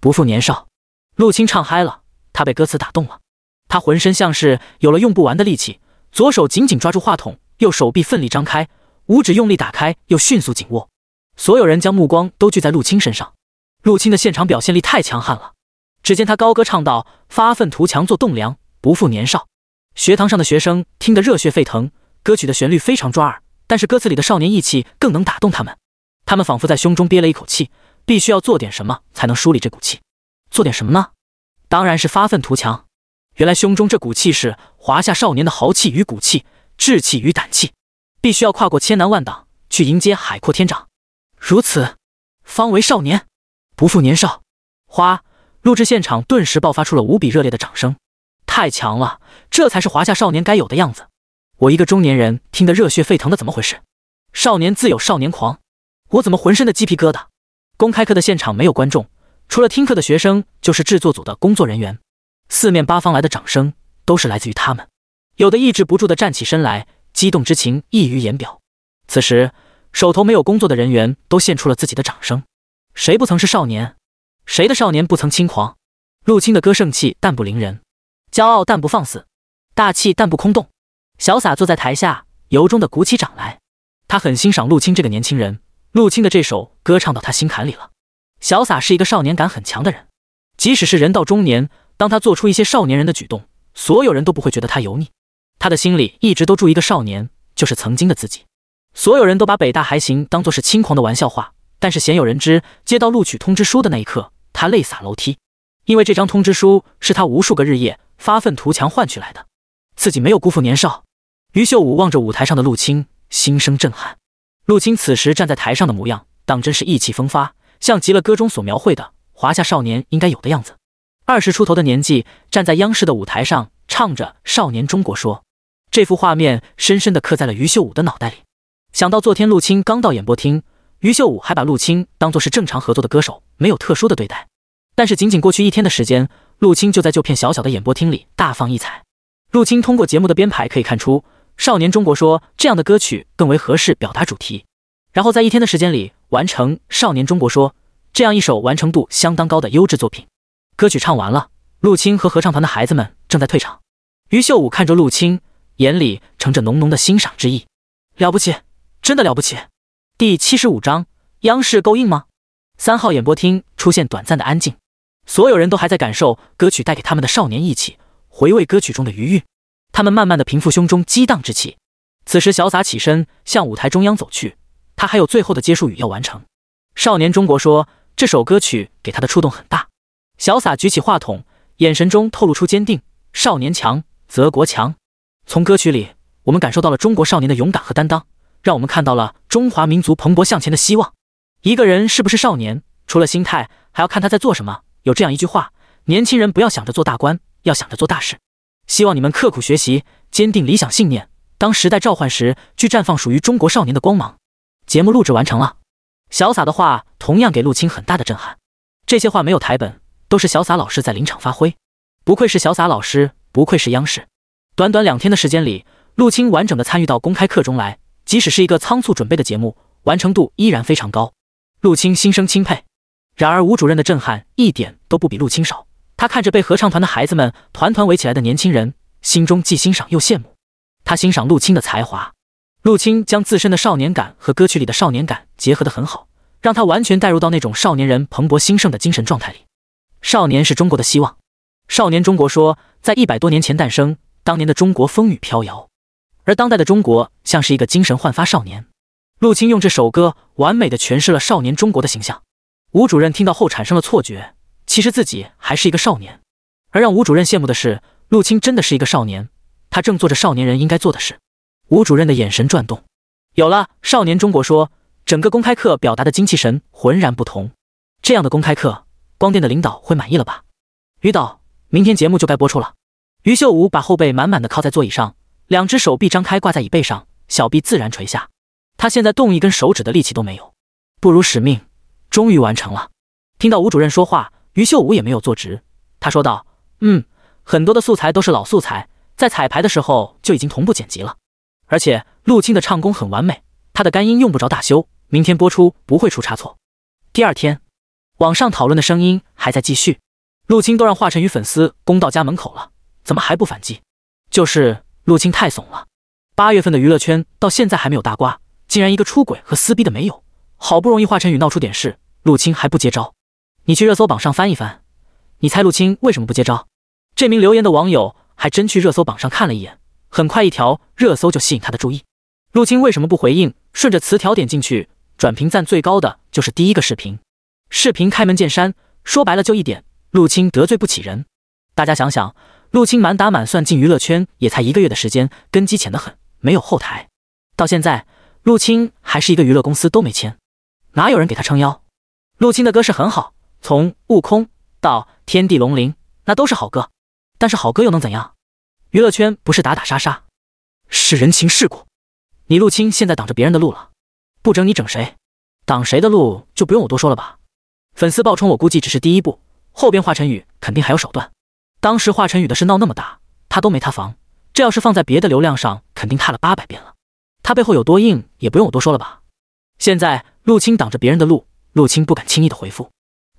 不负年少。陆青唱嗨了，他被歌词打动了，他浑身像是有了用不完的力气，左手紧紧抓住话筒，右手臂奋力张开，五指用力打开又迅速紧握。所有人将目光都聚在陆青身上，陆青的现场表现力太强悍了。只见他高歌唱道：“发愤图强做栋梁，不负年少。”学堂上的学生听得热血沸腾。歌曲的旋律非常抓耳，但是歌词里的少年意气更能打动他们。他们仿佛在胸中憋了一口气，必须要做点什么才能梳理这股气。做点什么呢？当然是发愤图强。原来胸中这股气是华夏少年的豪气与骨气、志气与胆气，必须要跨过千难万挡，去迎接海阔天长。如此，方为少年不负年少。花录制现场顿时爆发出了无比热烈的掌声。太强了！这才是华夏少年该有的样子。我一个中年人听得热血沸腾的，怎么回事？少年自有少年狂，我怎么浑身的鸡皮疙瘩？公开课的现场没有观众，除了听课的学生，就是制作组的工作人员。四面八方来的掌声都是来自于他们，有的抑制不住的站起身来，激动之情溢于言表。此时，手头没有工作的人员都献出了自己的掌声。谁不曾是少年？谁的少年不曾轻狂？陆青的歌盛气，但不凌人；骄傲但不放肆，大气但不空洞。小洒坐在台下，由衷的鼓起掌来。他很欣赏陆青这个年轻人，陆青的这首歌唱到他心坎里了。小洒是一个少年感很强的人，即使是人到中年，当他做出一些少年人的举动，所有人都不会觉得他油腻。他的心里一直都住一个少年，就是曾经的自己。所有人都把北大还行当做是轻狂的玩笑话，但是鲜有人知，接到录取通知书的那一刻，他泪洒楼梯，因为这张通知书是他无数个日夜发愤图强换取来的，自己没有辜负年少。于秀武望着舞台上的陆青，心生震撼。陆青此时站在台上的模样，当真是意气风发，像极了歌中所描绘的华夏少年应该有的样子。二十出头的年纪，站在央视的舞台上唱着《少年中国说》，这幅画面深深的刻在了于秀武的脑袋里。想到昨天陆青刚到演播厅，于秀武还把陆青当作是正常合作的歌手，没有特殊的对待。但是仅仅过去一天的时间，陆青就在旧片小小的演播厅里大放异彩。陆青通过节目的编排可以看出。少年中国说这样的歌曲更为合适表达主题，然后在一天的时间里完成《少年中国说》这样一首完成度相当高的优质作品。歌曲唱完了，陆青和合唱团的孩子们正在退场。于秀武看着陆青，眼里盛着浓浓的欣赏之意。了不起，真的了不起。第七十五章：央视够硬吗？三号演播厅出现短暂的安静，所有人都还在感受歌曲带给他们的少年意气，回味歌曲中的余韵。他们慢慢的平复胸中激荡之气，此时小洒起身向舞台中央走去。他还有最后的结束语要完成。少年中国说这首歌曲给他的触动很大。小洒举起话筒，眼神中透露出坚定。少年强则国强。从歌曲里，我们感受到了中国少年的勇敢和担当，让我们看到了中华民族蓬勃向前的希望。一个人是不是少年，除了心态，还要看他在做什么。有这样一句话：年轻人不要想着做大官，要想着做大事。希望你们刻苦学习，坚定理想信念，当时代召唤时，去绽放属于中国少年的光芒。节目录制完成了，小撒的话同样给陆青很大的震撼。这些话没有台本，都是小撒老师在临场发挥。不愧是潇洒老师，不愧是央视。短短两天的时间里，陆青完整的参与到公开课中来，即使是一个仓促准备的节目，完成度依然非常高。陆青心生钦佩。然而吴主任的震撼一点都不比陆青少。他看着被合唱团的孩子们团团围起来的年轻人，心中既欣赏又羡慕。他欣赏陆青的才华，陆青将自身的少年感和歌曲里的少年感结合得很好，让他完全带入到那种少年人蓬勃兴盛的精神状态里。少年是中国的希望，《少年中国说》在一百多年前诞生，当年的中国风雨飘摇，而当代的中国像是一个精神焕发少年。陆青用这首歌完美的诠释了少年中国的形象。吴主任听到后产生了错觉。其实自己还是一个少年，而让吴主任羡慕的是，陆青真的是一个少年，他正做着少年人应该做的事。吴主任的眼神转动，有了《少年中国说》，整个公开课表达的精气神浑然不同。这样的公开课，光电的领导会满意了吧？于导，明天节目就该播出了。于秀武把后背满满的靠在座椅上，两只手臂张开挂在椅背上，小臂自然垂下。他现在动一根手指的力气都没有。不辱使命，终于完成了。听到吴主任说话。于秀武也没有坐直，他说道：“嗯，很多的素材都是老素材，在彩排的时候就已经同步剪辑了。而且陆青的唱功很完美，他的干音用不着大修，明天播出不会出差错。”第二天，网上讨论的声音还在继续，陆青都让华晨宇粉丝攻到家门口了，怎么还不反击？就是陆青太怂了。八月份的娱乐圈到现在还没有大瓜，竟然一个出轨和撕逼的没有。好不容易华晨宇闹出点事，陆青还不接招。你去热搜榜上翻一翻，你猜陆青为什么不接招？这名留言的网友还真去热搜榜上看了一眼，很快一条热搜就吸引他的注意。陆青为什么不回应？顺着词条点进去，转评赞最高的就是第一个视频。视频开门见山，说白了就一点：陆青得罪不起人。大家想想，陆青满打满算进娱乐圈也才一个月的时间，根基浅得很，没有后台。到现在，陆青还是一个娱乐公司都没签，哪有人给他撑腰？陆青的歌是很好。从悟空到天地龙鳞，那都是好哥，但是好哥又能怎样？娱乐圈不是打打杀杀，是人情世故。你陆青现在挡着别人的路了，不整你整谁？挡谁的路就不用我多说了吧？粉丝爆冲我估计只是第一步，后边华晨宇肯定还有手段。当时华晨宇的事闹那么大，他都没他防，这要是放在别的流量上，肯定塌了八百遍了。他背后有多硬也不用我多说了吧？现在陆青挡着别人的路，陆青不敢轻易的回复。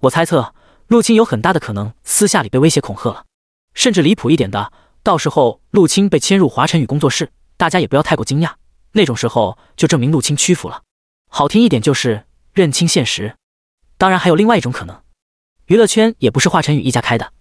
我猜测，陆青有很大的可能私下里被威胁恐吓了，甚至离谱一点的，到时候陆青被迁入华晨宇工作室，大家也不要太过惊讶。那种时候就证明陆青屈服了，好听一点就是认清现实。当然还有另外一种可能，娱乐圈也不是华晨宇一家开的，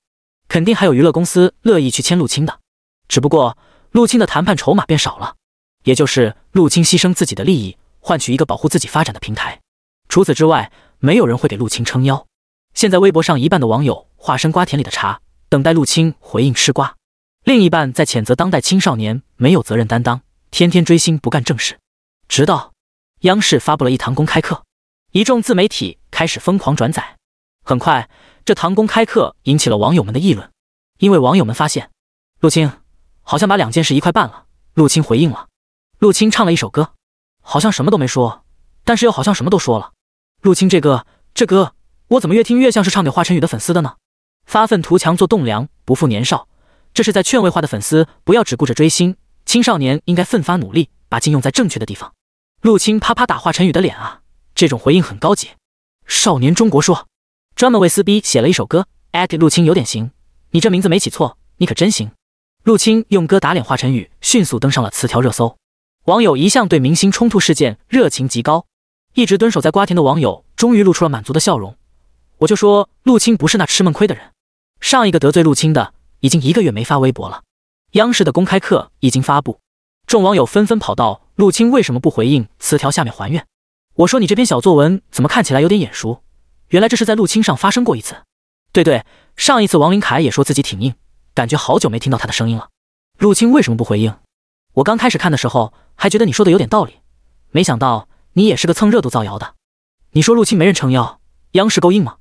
肯定还有娱乐公司乐意去签陆青的，只不过陆青的谈判筹码变少了，也就是陆青牺牲自己的利益，换取一个保护自己发展的平台。除此之外，没有人会给陆青撑腰。现在微博上一半的网友化身瓜田里的茶，等待陆青回应吃瓜；另一半在谴责当代青少年没有责任担当，天天追星不干正事。直到央视发布了一堂公开课，一众自媒体开始疯狂转载。很快，这堂公开课引起了网友们的议论，因为网友们发现，陆青好像把两件事一块办了。陆青回应了，陆青唱了一首歌，好像什么都没说，但是又好像什么都说了。陆青这个这歌。我怎么越听越像是唱给华晨宇的粉丝的呢？发愤图强做栋梁，不负年少，这是在劝慰化的粉丝不要只顾着追星，青少年应该奋发努力，把劲用在正确的地方。陆青啪啪打华晨宇的脸啊！这种回应很高级。少年中国说，专门为撕逼写了一首歌，艾特陆青有点行，你这名字没起错，你可真行。陆青用歌打脸华晨宇，迅速登上了词条热搜。网友一向对明星冲突事件热情极高，一直蹲守在瓜田的网友终于露出了满足的笑容。我就说陆青不是那吃闷亏的人，上一个得罪陆青的已经一个月没发微博了。央视的公开课已经发布，众网友纷纷跑到陆青为什么不回应词条下面还愿。我说你这篇小作文怎么看起来有点眼熟？原来这是在陆青上发生过一次。对对，上一次王林凯也说自己挺硬，感觉好久没听到他的声音了。陆青为什么不回应？我刚开始看的时候还觉得你说的有点道理，没想到你也是个蹭热度造谣的。你说陆青没人撑腰，央视够硬吗？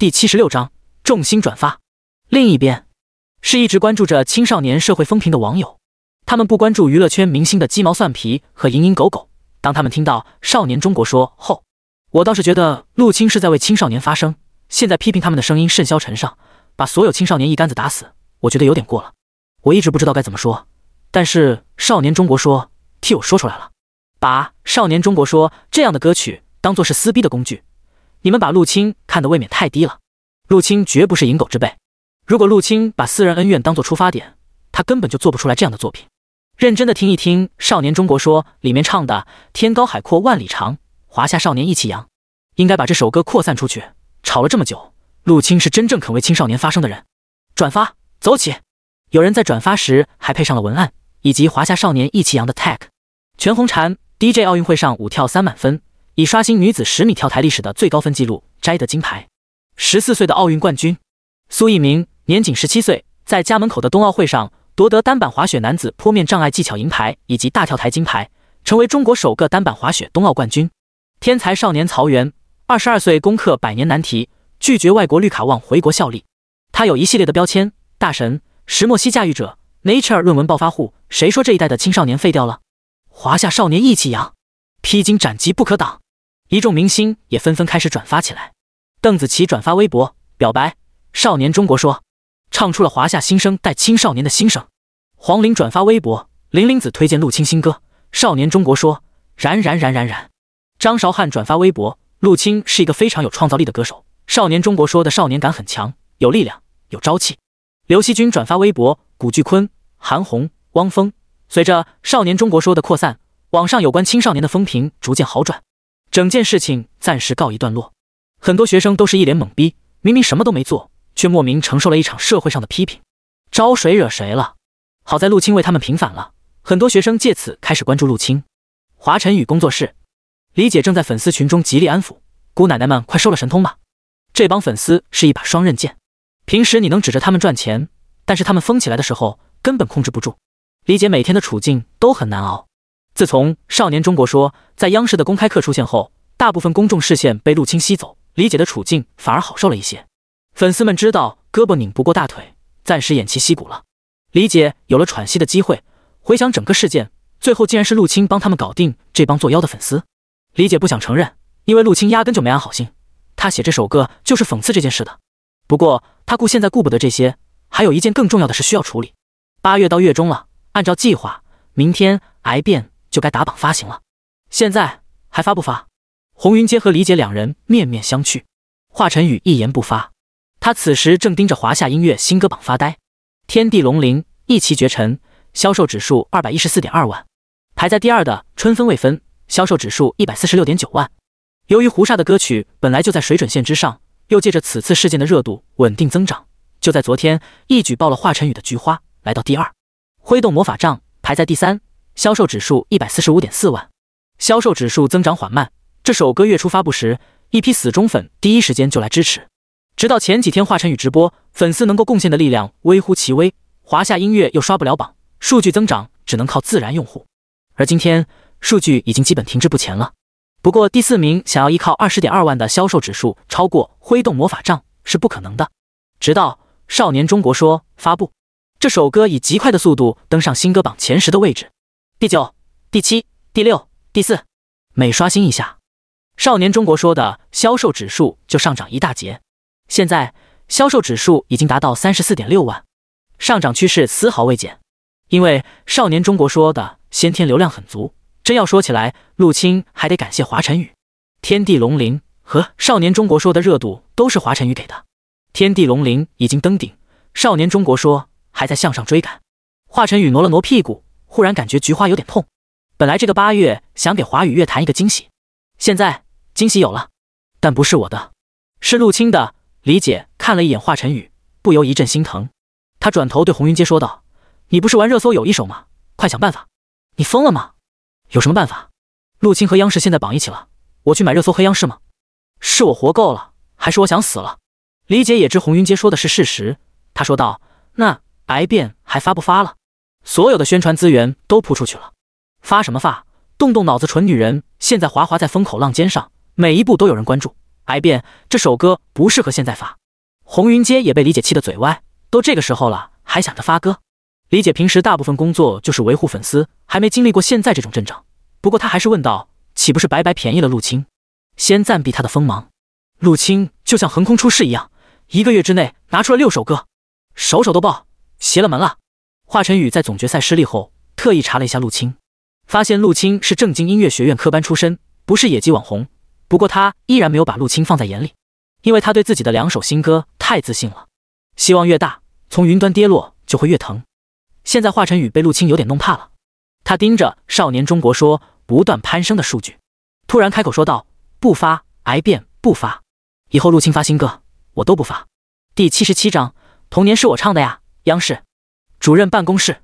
第七十六章重心转发。另一边，是一直关注着青少年社会风评的网友，他们不关注娱乐圈明星的鸡毛蒜皮和蝇营狗苟。当他们听到《少年中国说》后，我倒是觉得陆青是在为青少年发声。现在批评他们的声音甚嚣尘上，把所有青少年一竿子打死，我觉得有点过了。我一直不知道该怎么说，但是《少年中国说》替我说出来了。把《少年中国说》这样的歌曲当做是撕逼的工具，你们把陆青。看得未免太低了，陆青绝不是引狗之辈。如果陆青把私人恩怨当做出发点，他根本就做不出来这样的作品。认真的听一听《少年中国说》里面唱的“天高海阔万里长，华夏少年意气扬”，应该把这首歌扩散出去。吵了这么久，陆青是真正肯为青少年发声的人。转发，走起！有人在转发时还配上了文案以及“华夏少年意气扬”的 tag。全红婵，D J 奥运会上舞跳三满分，已刷新女子十米跳台历史的最高分纪录。摘得金牌，十四岁的奥运冠军苏翊鸣年仅十七岁，在家门口的冬奥会上夺得单板滑雪男子坡面障碍技巧银牌以及大跳台金牌，成为中国首个单板滑雪冬奥冠军。天才少年曹原，二十二岁攻克百年难题，拒绝外国绿卡，望回国效力。他有一系列的标签：大神、石墨烯驾驭者、Nature 论文暴发户。谁说这一代的青少年废掉了？华夏少年意气扬，披荆斩棘不可挡。一众明星也纷纷开始转发起来。邓紫棋转发微博表白《少年中国说》，唱出了华夏新生代青少年的心声。黄龄转发微博，林林子推荐陆青新歌《少年中国说》，燃燃燃燃燃。张韶涵转发微博，陆青是一个非常有创造力的歌手，《少年中国说》的少年感很强，有力量，有朝气。刘惜君转发微博，古巨坤、韩红、汪峰。随着《少年中国说》的扩散，网上有关青少年的风评逐渐好转。整件事情暂时告一段落，很多学生都是一脸懵逼，明明什么都没做，却莫名承受了一场社会上的批评，招谁惹谁了？好在陆青为他们平反了，很多学生借此开始关注陆青。华晨宇工作室，李姐正在粉丝群中极力安抚姑奶奶们，快收了神通吧，这帮粉丝是一把双刃剑，平时你能指着他们赚钱，但是他们疯起来的时候根本控制不住。李姐每天的处境都很难熬。自从《少年中国说》在央视的公开课出现后，大部分公众视线被陆青吸走，李姐的处境反而好受了一些。粉丝们知道胳膊拧不过大腿，暂时偃旗息鼓了。李姐有了喘息的机会，回想整个事件，最后竟然是陆青帮他们搞定这帮作妖的粉丝。李姐不想承认，因为陆青压根就没安好心。他写这首歌就是讽刺这件事的。不过他顾现在顾不得这些，还有一件更重要的事需要处理。八月到月中了，按照计划，明天癌变。就该打榜发行了，现在还发不发？红云街和李姐两人面面相觑，华晨宇一言不发，他此时正盯着华夏音乐新歌榜发呆。天地龙鳞一骑绝尘，销售指数二百一十四点二万，排在第二的春分未分，销售指数一百四十六点九万。由于胡莎的歌曲本来就在水准线之上，又借着此次事件的热度稳定增长，就在昨天一举爆了华晨宇的菊花，来到第二，挥动魔法杖排在第三。销售指数一百四十五点四万，销售指数增长缓慢。这首歌月初发布时，一批死忠粉第一时间就来支持，直到前几天华晨宇直播，粉丝能够贡献的力量微乎其微。华夏音乐又刷不了榜，数据增长只能靠自然用户。而今天数据已经基本停滞不前了。不过第四名想要依靠二十点二万的销售指数超过《挥动魔法杖》是不可能的。直到《少年中国说》发布，这首歌以极快的速度登上新歌榜前十的位置。第九、第七、第六、第四，每刷新一下，《少年中国说》的销售指数就上涨一大截。现在销售指数已经达到三十四点六万，上涨趋势丝毫未减。因为《少年中国说》的先天流量很足，真要说起来，陆青还得感谢华晨宇，《天地龙鳞》和《少年中国说》的热度都是华晨宇给的。《天地龙鳞》已经登顶，《少年中国说》还在向上追赶。华晨宇挪了挪屁股。忽然感觉菊花有点痛，本来这个八月想给华语乐坛一个惊喜，现在惊喜有了，但不是我的，是陆青的。李姐看了一眼华晨宇，不由一阵心疼。他转头对红云街说道：“你不是玩热搜有一手吗？快想办法！你疯了吗？有什么办法？陆青和央视现在绑一起了，我去买热搜黑央视吗？是我活够了，还是我想死了？”李姐也知红云街说的是事实，她说道：“那癌变还发不发了？”所有的宣传资源都铺出去了，发什么发？动动脑子，蠢女人！现在华华在风口浪尖上，每一步都有人关注。《癌变》这首歌不适合现在发。红云街也被李姐气得嘴歪，都这个时候了，还想着发歌？李姐平时大部分工作就是维护粉丝，还没经历过现在这种阵仗。不过她还是问道：岂不是白白便宜了陆青？先暂避他的锋芒。陆青就像横空出世一样，一个月之内拿出了六首歌，首首都爆，邪了门了！华晨宇在总决赛失利后，特意查了一下陆青，发现陆青是正经音乐学院科班出身，不是野鸡网红。不过他依然没有把陆青放在眼里，因为他对自己的两首新歌太自信了。希望越大，从云端跌落就会越疼。现在华晨宇被陆青有点弄怕了，他盯着《少年中国说》不断攀升的数据，突然开口说道：“不发，癌变不发。以后陆青发新歌，我都不发。”第七十七章：童年是我唱的呀，央视。主任办公室，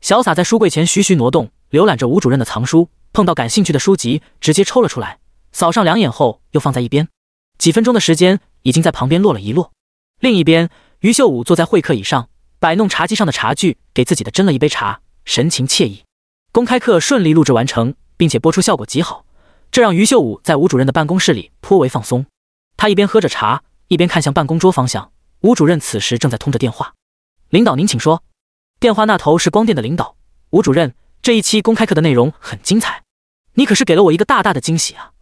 小洒在书柜前徐徐挪动，浏览着吴主任的藏书，碰到感兴趣的书籍直接抽了出来，扫上两眼后又放在一边。几分钟的时间，已经在旁边落了一摞。另一边，于秀武坐在会客椅上，摆弄茶几上的茶具，给自己的斟了一杯茶，神情惬意。公开课顺利录制完成，并且播出效果极好，这让于秀武在吴主任的办公室里颇为放松。他一边喝着茶，一边看向办公桌方向，吴主任此时正在通着电话：“领导，您请说。”电话那头是光电的领导吴主任，这一期公开课的内容很精彩，你可是给了我一个大大的惊喜啊！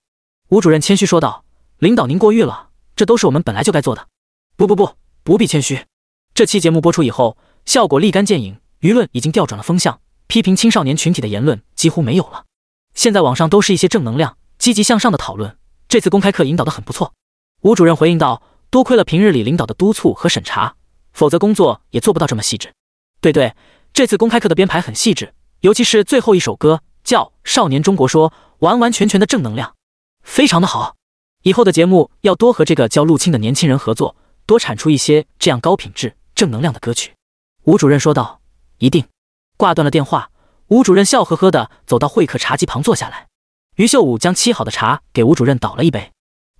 吴主任谦虚说道：“领导您过誉了，这都是我们本来就该做的。”不不不，不必谦虚。这期节目播出以后，效果立竿见影，舆论已经调转了风向，批评青少年群体的言论几乎没有了。现在网上都是一些正能量、积极向上的讨论。这次公开课引导的很不错，吴主任回应道：“多亏了平日里领导的督促和审查，否则工作也做不到这么细致。”对对，这次公开课的编排很细致，尤其是最后一首歌叫《少年中国说》，完完全全的正能量，非常的好。以后的节目要多和这个叫陆青的年轻人合作，多产出一些这样高品质、正能量的歌曲。”吴主任说道。一定。挂断了电话，吴主任笑呵呵的走到会客茶几旁坐下来。于秀武将沏好的茶给吴主任倒了一杯。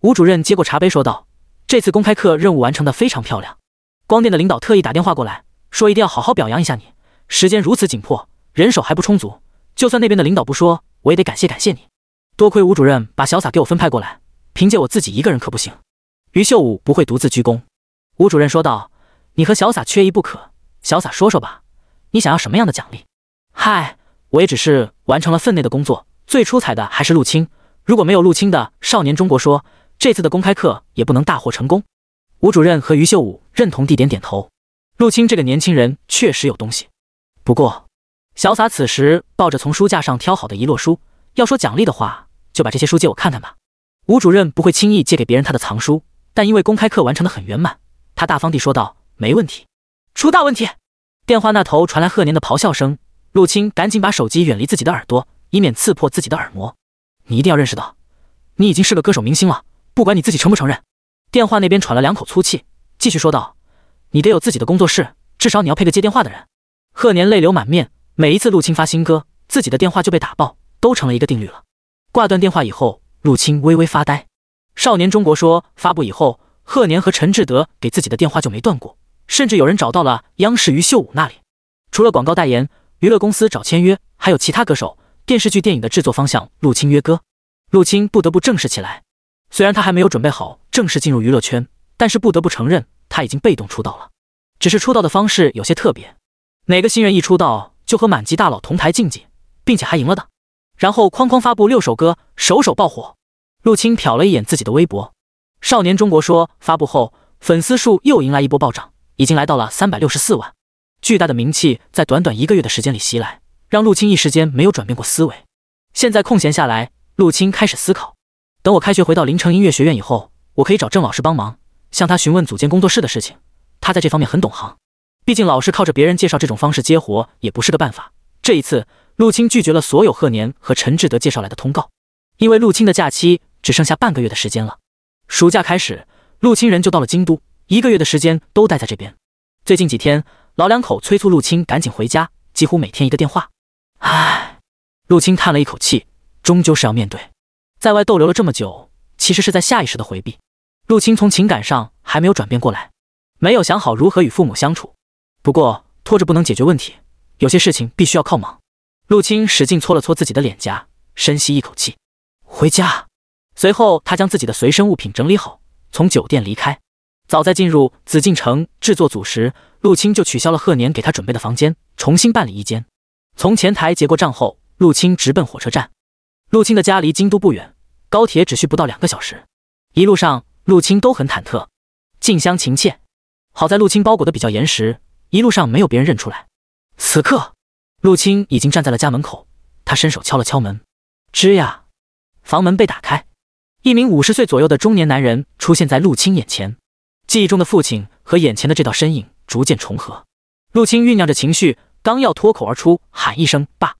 吴主任接过茶杯说道：“这次公开课任务完成的非常漂亮，光电的领导特意打电话过来。”说一定要好好表扬一下你。时间如此紧迫，人手还不充足，就算那边的领导不说，我也得感谢感谢你。多亏吴主任把小撒给我分派过来，凭借我自己一个人可不行。于秀武不会独自鞠躬。吴主任说道：“你和小撒缺一不可。小撒说说吧，你想要什么样的奖励？”嗨，我也只是完成了分内的工作，最出彩的还是陆青。如果没有陆青的《少年中国说》，这次的公开课也不能大获成功。吴主任和于秀武认同地点点头。陆青这个年轻人确实有东西，不过，小洒此时抱着从书架上挑好的一摞书，要说奖励的话，就把这些书借我看看吧。吴主任不会轻易借给别人他的藏书，但因为公开课完成的很圆满，他大方地说道：“没问题。”出大问题！电话那头传来贺年的咆哮声，陆青赶紧把手机远离自己的耳朵，以免刺破自己的耳膜。你一定要认识到，你已经是个歌手明星了，不管你自己承不承认。电话那边喘了两口粗气，继续说道。你得有自己的工作室，至少你要配个接电话的人。贺年泪流满面，每一次陆青发新歌，自己的电话就被打爆，都成了一个定律了。挂断电话以后，陆青微微发呆。少年中国说发布以后，贺年和陈志德给自己的电话就没断过，甚至有人找到了央视于秀武那里。除了广告代言，娱乐公司找签约，还有其他歌手、电视剧、电影的制作方向。陆青约歌，陆青不得不正视起来。虽然他还没有准备好正式进入娱乐圈，但是不得不承认。他已经被动出道了，只是出道的方式有些特别。哪个新人一出道就和满级大佬同台竞技，并且还赢了的？然后哐哐发布六首歌，首首爆火。陆青瞟了一眼自己的微博，《少年中国说》发布后，粉丝数又迎来一波暴涨，已经来到了三百六十四万。巨大的名气在短短一个月的时间里袭来，让陆青一时间没有转变过思维。现在空闲下来，陆青开始思考：等我开学回到林城音乐学院以后，我可以找郑老师帮忙。向他询问组建工作室的事情，他在这方面很懂行，毕竟老是靠着别人介绍这种方式接活也不是个办法。这一次，陆青拒绝了所有贺年和陈志德介绍来的通告，因为陆青的假期只剩下半个月的时间了。暑假开始，陆青人就到了京都，一个月的时间都待在这边。最近几天，老两口催促陆青赶紧回家，几乎每天一个电话。唉，陆青叹了一口气，终究是要面对。在外逗留了这么久，其实是在下意识的回避。陆青从情感上还没有转变过来，没有想好如何与父母相处。不过拖着不能解决问题，有些事情必须要靠忙。陆青使劲搓了搓自己的脸颊，深吸一口气，回家。随后，他将自己的随身物品整理好，从酒店离开。早在进入紫禁城制作组时，陆青就取消了贺年给他准备的房间，重新办理一间。从前台结过账后，陆青直奔火车站。陆青的家离京都不远，高铁只需不到两个小时。一路上。陆青都很忐忑，近乡情怯。好在陆青包裹的比较严实，一路上没有别人认出来。此刻，陆青已经站在了家门口，他伸手敲了敲门，吱呀，房门被打开，一名五十岁左右的中年男人出现在陆青眼前。记忆中的父亲和眼前的这道身影逐渐重合。陆青酝酿着情绪，刚要脱口而出喊一声“爸”，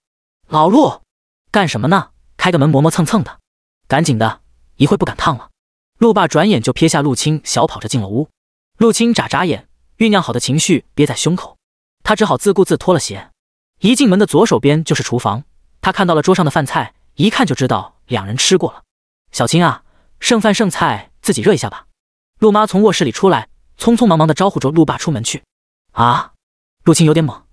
老陆，干什么呢？开个门磨磨蹭蹭的，赶紧的，一会不赶趟了。陆霸转眼就撇下陆青，小跑着进了屋。陆青眨眨眼，酝酿好的情绪憋在胸口，他只好自顾自脱了鞋。一进门的左手边就是厨房，他看到了桌上的饭菜，一看就知道两人吃过了。小青啊，剩饭剩菜自己热一下吧。陆妈从卧室里出来，匆匆忙忙的招呼着陆霸出门去。啊，陆青有点懵，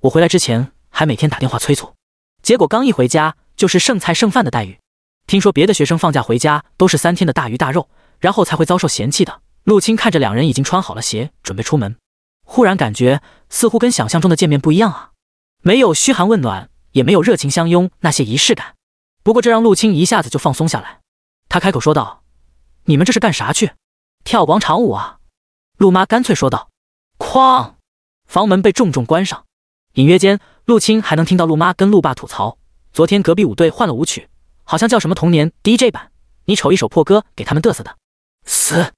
我回来之前还每天打电话催促，结果刚一回家就是剩菜剩饭的待遇。听说别的学生放假回家都是三天的大鱼大肉，然后才会遭受嫌弃的。陆青看着两人已经穿好了鞋，准备出门，忽然感觉似乎跟想象中的见面不一样啊，没有嘘寒问暖，也没有热情相拥那些仪式感。不过这让陆青一下子就放松下来。他开口说道：“你们这是干啥去？跳广场舞啊？”陆妈干脆说道：“哐！”房门被重重关上。隐约间，陆青还能听到陆妈跟陆爸吐槽：“昨天隔壁舞队换了舞曲。”好像叫什么《童年》DJ 版，你瞅一首破歌给他们嘚瑟的，死！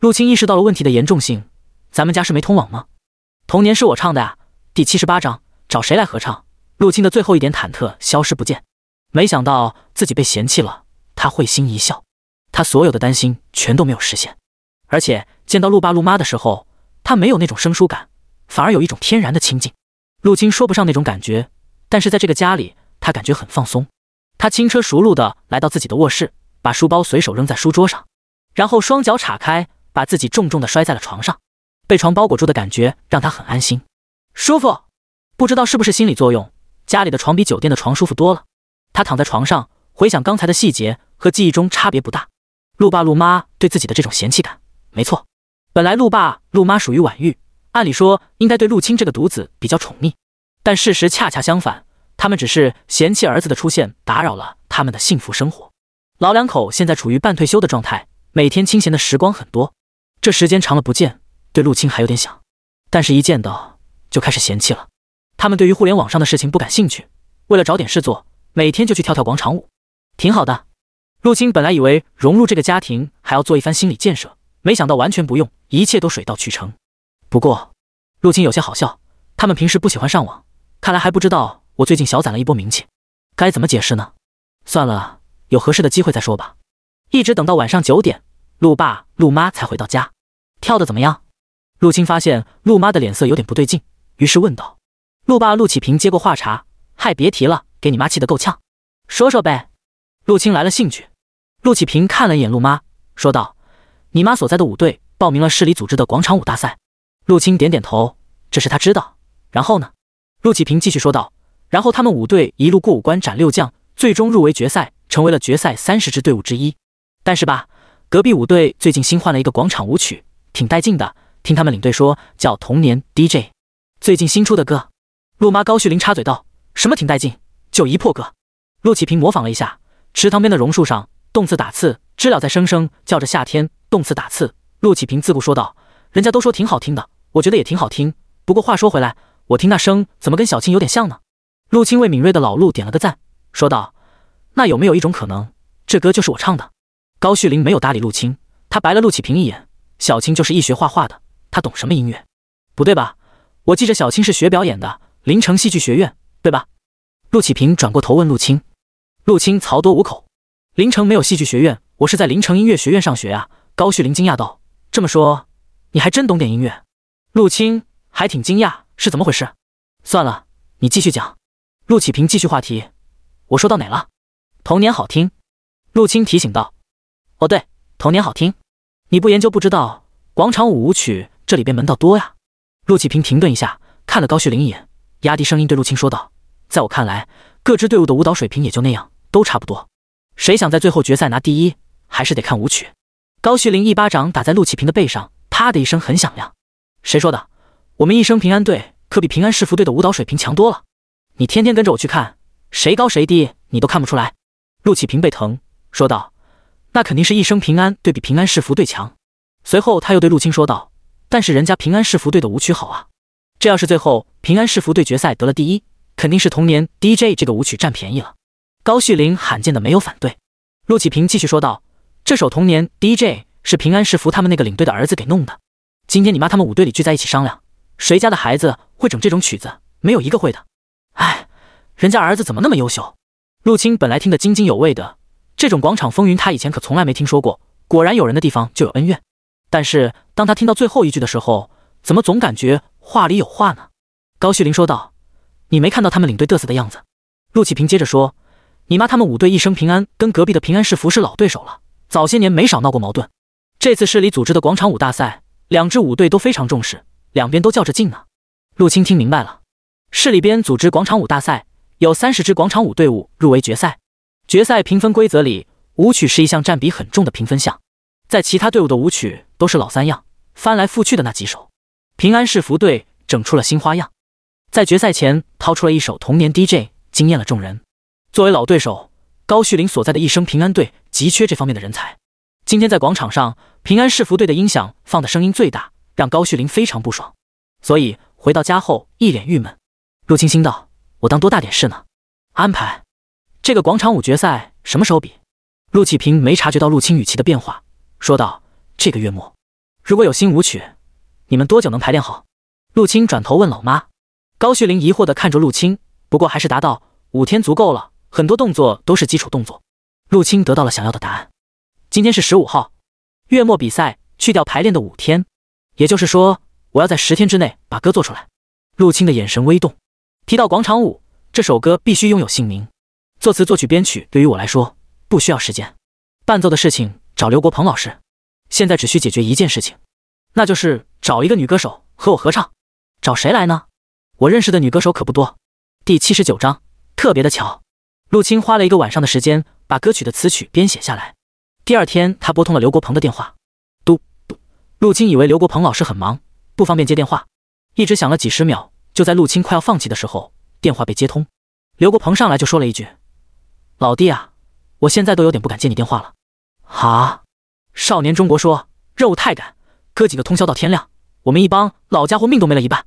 陆青意识到了问题的严重性，咱们家是没通网吗？《童年》是我唱的呀。第七十八章，找谁来合唱？陆青的最后一点忐忑消失不见。没想到自己被嫌弃了，他会心一笑。他所有的担心全都没有实现，而且见到陆爸陆妈的时候，他没有那种生疏感，反而有一种天然的亲近。陆青说不上那种感觉，但是在这个家里，他感觉很放松。他轻车熟路的来到自己的卧室，把书包随手扔在书桌上，然后双脚岔开，把自己重重的摔在了床上。被床包裹住的感觉让他很安心、舒服。不知道是不是心理作用，家里的床比酒店的床舒服多了。他躺在床上回想刚才的细节，和记忆中差别不大。陆爸陆妈对自己的这种嫌弃感，没错。本来陆爸陆妈属于晚育，按理说应该对陆青这个独子比较宠溺，但事实恰恰相反。他们只是嫌弃儿子的出现打扰了他们的幸福生活。老两口现在处于半退休的状态，每天清闲的时光很多。这时间长了不见，对陆青还有点想，但是一见到就开始嫌弃了。他们对于互联网上的事情不感兴趣，为了找点事做，每天就去跳跳广场舞，挺好的。陆青本来以为融入这个家庭还要做一番心理建设，没想到完全不用，一切都水到渠成。不过，陆青有些好笑，他们平时不喜欢上网，看来还不知道。我最近小攒了一波名气，该怎么解释呢？算了，有合适的机会再说吧。一直等到晚上九点，陆爸陆妈才回到家。跳的怎么样？陆青发现陆妈的脸色有点不对劲，于是问道。陆爸陆启平接过话茬：“嗨，别提了，给你妈气得够呛。”说说呗。陆青来了兴趣。陆启平看了一眼陆妈，说道：“你妈所在的舞队报名了市里组织的广场舞大赛。”陆青点点头，这是他知道。然后呢？陆启平继续说道。然后他们五队一路过五关斩六将，最终入围决赛，成为了决赛三十支队伍之一。但是吧，隔壁五队最近新换了一个广场舞曲，挺带劲的。听他们领队说叫《童年 DJ》，最近新出的歌。洛妈高旭林插嘴道：“什么挺带劲？就一破歌。”陆启平模仿了一下。池塘边的榕树上，动次打次，知了在声声叫着夏天。动次打次，陆启平自顾说道：“人家都说挺好听的，我觉得也挺好听。不过话说回来，我听那声怎么跟小青有点像呢？”陆青为敏锐的老陆点了个赞，说道：“那有没有一种可能，这歌就是我唱的？”高旭林没有搭理陆青，他白了陆启平一眼：“小青就是一学画画的，他懂什么音乐？不对吧？我记着小青是学表演的，林城戏剧学院，对吧？”陆启平转过头问陆青：“陆青，曹多无口，林城没有戏剧学院，我是在林城音乐学院上学啊。”高旭林惊讶道：“这么说，你还真懂点音乐？”陆青还挺惊讶，是怎么回事？算了，你继续讲。陆启平继续话题，我说到哪了？童年好听。陆青提醒道：“哦，对，童年好听。你不研究不知道，广场舞舞曲这里边门道多呀。”陆启平停顿一下，看了高旭林一眼，压低声音对陆青说道：“在我看来，各支队伍的舞蹈水平也就那样，都差不多。谁想在最后决赛拿第一，还是得看舞曲。”高旭林一巴掌打在陆启平的背上，啪的一声很响亮。谁说的？我们一生平安队可比平安市福队的舞蹈水平强多了。你天天跟着我去看谁高谁低，你都看不出来。”陆启平被疼说道，“那肯定是一生平安对比平安市福队强。”随后他又对陆青说道：“但是人家平安市福队的舞曲好啊，这要是最后平安市福队决赛得了第一，肯定是童年 DJ 这个舞曲占便宜了。”高旭林罕见的没有反对。陆启平继续说道：“这首童年 DJ 是平安市福他们那个领队的儿子给弄的。今天你妈他们舞队里聚在一起商量，谁家的孩子会整这种曲子？没有一个会的。”哎，人家儿子怎么那么优秀？陆青本来听得津津有味的，这种广场风云他以前可从来没听说过。果然有人的地方就有恩怨。但是当他听到最后一句的时候，怎么总感觉话里有话呢？高旭林说道：“你没看到他们领队嘚瑟的样子？”陆启平接着说：“你妈他们五队一生平安，跟隔壁的平安市服是老对手了，早些年没少闹过矛盾。这次市里组织的广场舞大赛，两支舞队都非常重视，两边都较着劲呢。”陆青听明白了。市里边组织广场舞大赛，有三十支广场舞队伍入围决赛。决赛评分规则里，舞曲是一项占比很重的评分项。在其他队伍的舞曲都是老三样，翻来覆去的那几首。平安市福队整出了新花样，在决赛前掏出了一首童年 DJ，惊艳了众人。作为老对手，高旭林所在的一生平安队急缺这方面的人才。今天在广场上，平安市福队的音响放的声音最大，让高旭林非常不爽，所以回到家后一脸郁闷。陆青心道：“我当多大点事呢？安排，这个广场舞决赛什么时候比？”陆启平没察觉到陆青语气的变化，说道：“这个月末，如果有新舞曲，你们多久能排练好？”陆青转头问老妈，高旭林疑惑地看着陆青，不过还是答道：“五天足够了，很多动作都是基础动作。”陆青得到了想要的答案。今天是十五号，月末比赛去掉排练的五天，也就是说，我要在十天之内把歌做出来。陆青的眼神微动。提到广场舞这首歌，必须拥有姓名、作词、作曲、编曲。对于我来说，不需要时间。伴奏的事情找刘国鹏老师。现在只需解决一件事情，那就是找一个女歌手和我合唱。找谁来呢？我认识的女歌手可不多。第七十九章，特别的巧。陆青花了一个晚上的时间把歌曲的词曲编写下来。第二天，他拨通了刘国鹏的电话。嘟嘟，陆青以为刘国鹏老师很忙，不方便接电话，一直响了几十秒。就在陆青快要放弃的时候，电话被接通，刘国鹏上来就说了一句：“老弟啊，我现在都有点不敢接你电话了。”哈，少年中国说：“任务太赶，哥几个通宵到天亮，我们一帮老家伙命都没了一半。”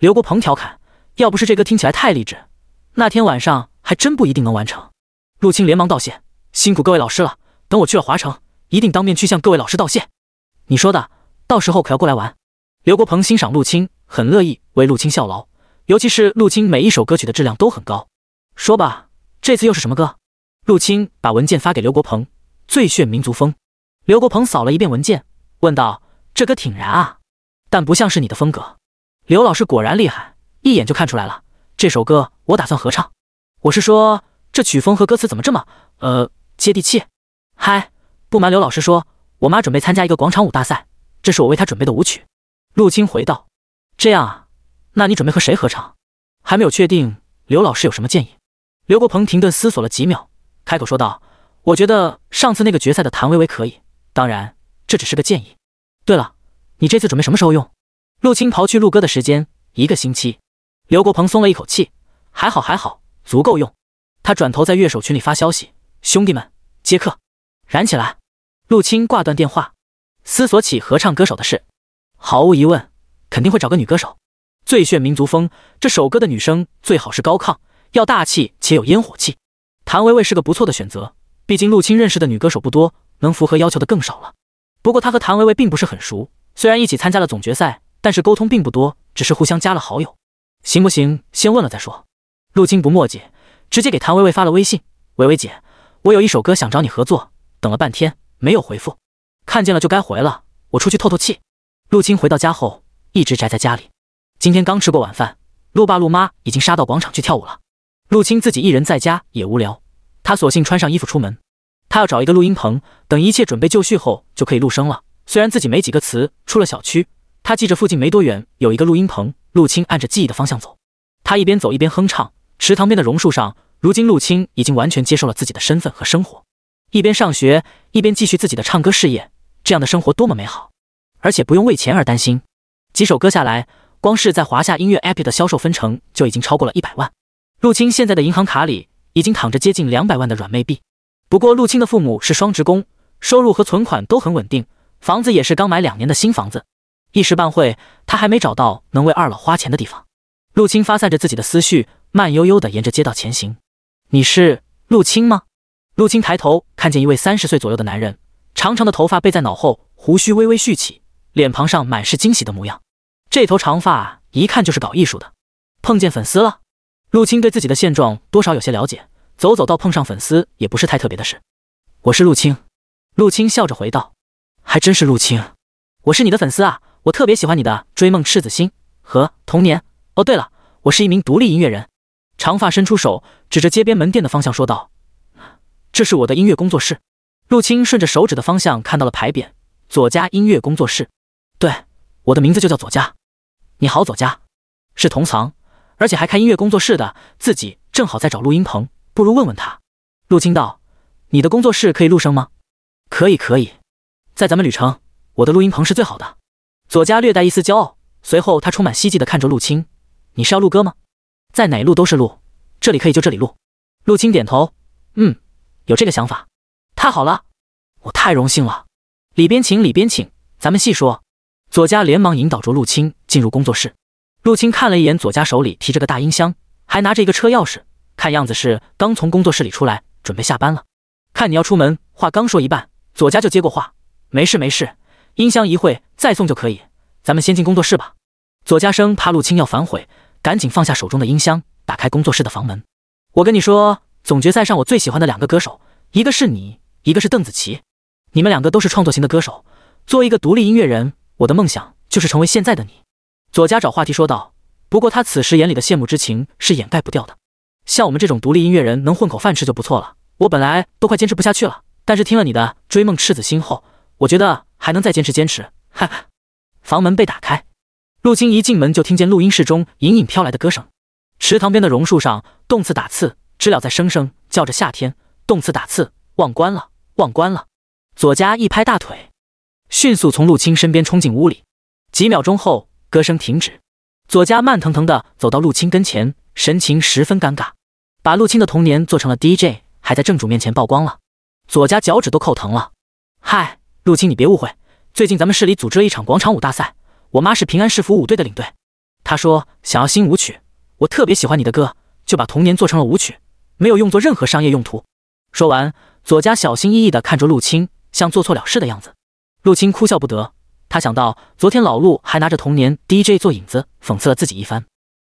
刘国鹏调侃：“要不是这歌听起来太励志，那天晚上还真不一定能完成。”陆青连忙道谢：“辛苦各位老师了，等我去了华城，一定当面去向各位老师道谢。”你说的，到时候可要过来玩。刘国鹏欣赏陆青，很乐意为陆青效劳。尤其是陆青每一首歌曲的质量都很高。说吧，这次又是什么歌？陆青把文件发给刘国鹏。最炫民族风。刘国鹏扫了一遍文件，问道：“这歌挺燃啊，但不像是你的风格。”刘老师果然厉害，一眼就看出来了。这首歌我打算合唱。我是说，这曲风和歌词怎么这么……呃，接地气？嗨，不瞒刘老师说，我妈准备参加一个广场舞大赛，这是我为她准备的舞曲。陆青回道：“这样啊。”那你准备和谁合唱？还没有确定。刘老师有什么建议？刘国鹏停顿思索了几秒，开口说道：“我觉得上次那个决赛的谭薇薇可以。当然，这只是个建议。对了，你这次准备什么时候用？”陆青刨去录歌的时间，一个星期。刘国鹏松了一口气，还好还好，足够用。他转头在乐手群里发消息：“兄弟们，接客，燃起来！”陆青挂断电话，思索起合唱歌手的事。毫无疑问，肯定会找个女歌手。最炫民族风这首歌的女声最好是高亢，要大气且有烟火气。谭维维是个不错的选择，毕竟陆青认识的女歌手不多，能符合要求的更少了。不过他和谭维维并不是很熟，虽然一起参加了总决赛，但是沟通并不多，只是互相加了好友。行不行？先问了再说。陆青不墨迹，直接给谭维维发了微信：“维维姐，我有一首歌想找你合作，等了半天没有回复，看见了就该回了。我出去透透气。”陆青回到家后一直宅在家里。今天刚吃过晚饭，陆爸陆妈已经杀到广场去跳舞了。陆青自己一人在家也无聊，他索性穿上衣服出门。他要找一个录音棚，等一切准备就绪后就可以录声了。虽然自己没几个词，出了小区，他记着附近没多远有一个录音棚。陆青按着记忆的方向走，他一边走一边哼唱。池塘边的榕树上，如今陆青已经完全接受了自己的身份和生活，一边上学一边继续自己的唱歌事业，这样的生活多么美好，而且不用为钱而担心。几首歌下来。光是在华夏音乐 APP 的销售分成就已经超过了一百万。陆青现在的银行卡里已经躺着接近两百万的软妹币。不过陆青的父母是双职工，收入和存款都很稳定，房子也是刚买两年的新房子。一时半会，他还没找到能为二老花钱的地方。陆青发散着自己的思绪，慢悠悠的沿着街道前行。你是陆青吗？陆青抬头看见一位三十岁左右的男人，长长的头发背在脑后，胡须微微蓄起，脸庞上满是惊喜的模样。这头长发一看就是搞艺术的，碰见粉丝了。陆青对自己的现状多少有些了解，走走到碰上粉丝也不是太特别的事。我是陆青。陆青笑着回道：“还真是陆青，我是你的粉丝啊，我特别喜欢你的《追梦赤子心》和《童年》。哦，对了，我是一名独立音乐人。”长发伸出手指着街边门店的方向说道：“这是我的音乐工作室。”陆青顺着手指的方向看到了牌匾：“左家音乐工作室。”对，我的名字就叫左家。你好，左家，是同乡，而且还开音乐工作室的。自己正好在找录音棚，不如问问他。陆青道：“你的工作室可以录声吗？”“可以，可以，在咱们旅程，我的录音棚是最好的。”左家略带一丝骄傲，随后他充满希冀地看着陆青：“你是要录歌吗？在哪录都是录，这里可以就这里录。”陆青点头：“嗯，有这个想法，太好了，我太荣幸了。里边请，里边请，咱们细说。”左家连忙引导着陆青。进入工作室，陆青看了一眼左家，手里提着个大音箱，还拿着一个车钥匙，看样子是刚从工作室里出来，准备下班了。看你要出门，话刚说一半，左家就接过话：“没事没事，音箱一会再送就可以，咱们先进工作室吧。”左家生怕陆青要反悔，赶紧放下手中的音箱，打开工作室的房门。我跟你说，总决赛上我最喜欢的两个歌手，一个是你，一个是邓紫棋，你们两个都是创作型的歌手。作为一个独立音乐人，我的梦想就是成为现在的你。左家找话题说道：“不过他此时眼里的羡慕之情是掩盖不掉的。像我们这种独立音乐人，能混口饭吃就不错了。我本来都快坚持不下去了，但是听了你的《追梦赤子心》后，我觉得还能再坚持坚持。”哈哈。房门被打开，陆青一进门就听见录音室中隐隐飘来的歌声。池塘边的榕树上，动次打次，知了在声声叫着夏天。动次打次，忘关了，忘关了。左家一拍大腿，迅速从陆青身边冲进屋里。几秒钟后。歌声停止，左家慢腾腾地走到陆青跟前，神情十分尴尬。把陆青的童年做成了 DJ，还在正主面前曝光了。左家脚趾都扣疼了。嗨，陆青，你别误会，最近咱们市里组织了一场广场舞大赛，我妈是平安市府舞队的领队。她说想要新舞曲，我特别喜欢你的歌，就把童年做成了舞曲，没有用作任何商业用途。说完，左家小心翼翼地看着陆青，像做错了事的样子。陆青哭笑不得。他想到昨天老陆还拿着童年 DJ 做引子，讽刺了自己一番。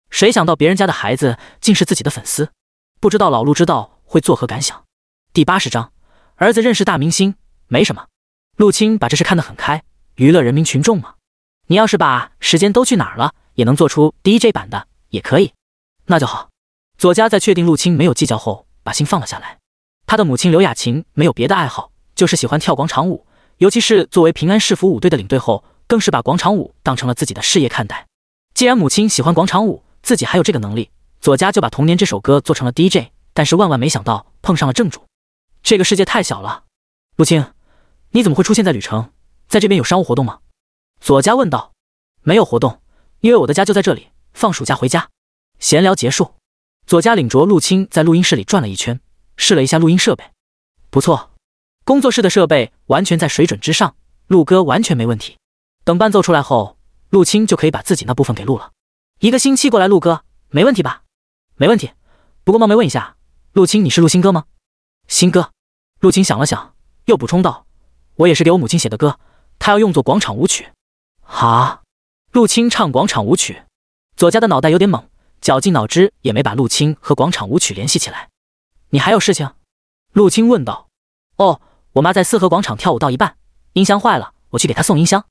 谁想到别人家的孩子竟是自己的粉丝？不知道老陆知道会作何感想。第八十章，儿子认识大明星，没什么。陆青把这事看得很开，娱乐人民群众嘛。你要是把时间都去哪儿了，也能做出 DJ 版的，也可以。那就好。左佳在确定陆青没有计较后，把心放了下来。他的母亲刘雅琴没有别的爱好，就是喜欢跳广场舞。尤其是作为平安市府舞队的领队后，更是把广场舞当成了自己的事业看待。既然母亲喜欢广场舞，自己还有这个能力，左家就把《童年》这首歌做成了 DJ。但是万万没想到，碰上了正主。这个世界太小了，陆青，你怎么会出现在旅程？在这边有商务活动吗？左家问道。没有活动，因为我的家就在这里。放暑假回家。闲聊结束，左家领着陆青在录音室里转了一圈，试了一下录音设备，不错。工作室的设备完全在水准之上，录歌完全没问题。等伴奏出来后，陆青就可以把自己那部分给录了。一个星期过来，录歌，没问题吧？没问题。不过冒昧问一下，陆青，你是陆新哥吗？新哥。陆青想了想，又补充道：“我也是给我母亲写的歌，她要用作广场舞曲。”啊！陆青唱广场舞曲，左家的脑袋有点懵，绞尽脑汁也没把陆青和广场舞曲联系起来。你还有事情？陆青问道。哦。我妈在四合广场跳舞到一半，音箱坏了，我去给她送音箱。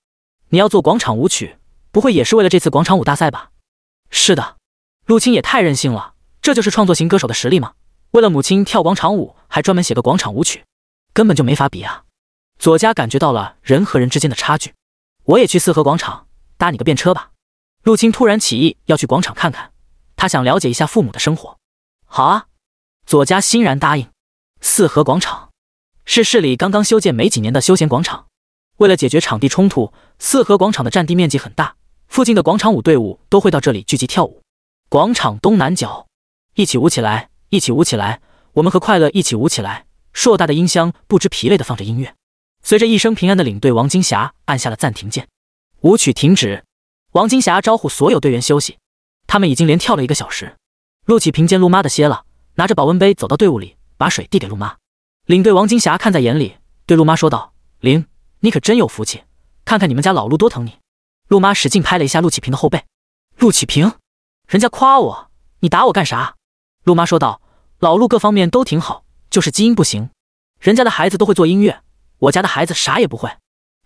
你要做广场舞曲，不会也是为了这次广场舞大赛吧？是的，陆青也太任性了，这就是创作型歌手的实力吗？为了母亲跳广场舞，还专门写个广场舞曲，根本就没法比啊！左家感觉到了人和人之间的差距。我也去四合广场，搭你个便车吧。陆青突然起意要去广场看看，他想了解一下父母的生活。好啊，左家欣然答应。四合广场。是市里刚刚修建没几年的休闲广场，为了解决场地冲突，四合广场的占地面积很大，附近的广场舞队伍都会到这里聚集跳舞。广场东南角，一起舞起来，一起舞起来，我们和快乐一起舞起来。硕大的音箱不知疲累的放着音乐，随着一声平安的领队，王金霞按下了暂停键，舞曲停止。王金霞招呼所有队员休息，他们已经连跳了一个小时。陆启平见陆妈的歇了，拿着保温杯走到队伍里，把水递给陆妈。领队王金霞看在眼里，对陆妈说道：“玲，你可真有福气，看看你们家老陆多疼你。”陆妈使劲拍了一下陆启平的后背。陆启平，人家夸我，你打我干啥？陆妈说道：“老陆各方面都挺好，就是基因不行。人家的孩子都会做音乐，我家的孩子啥也不会。”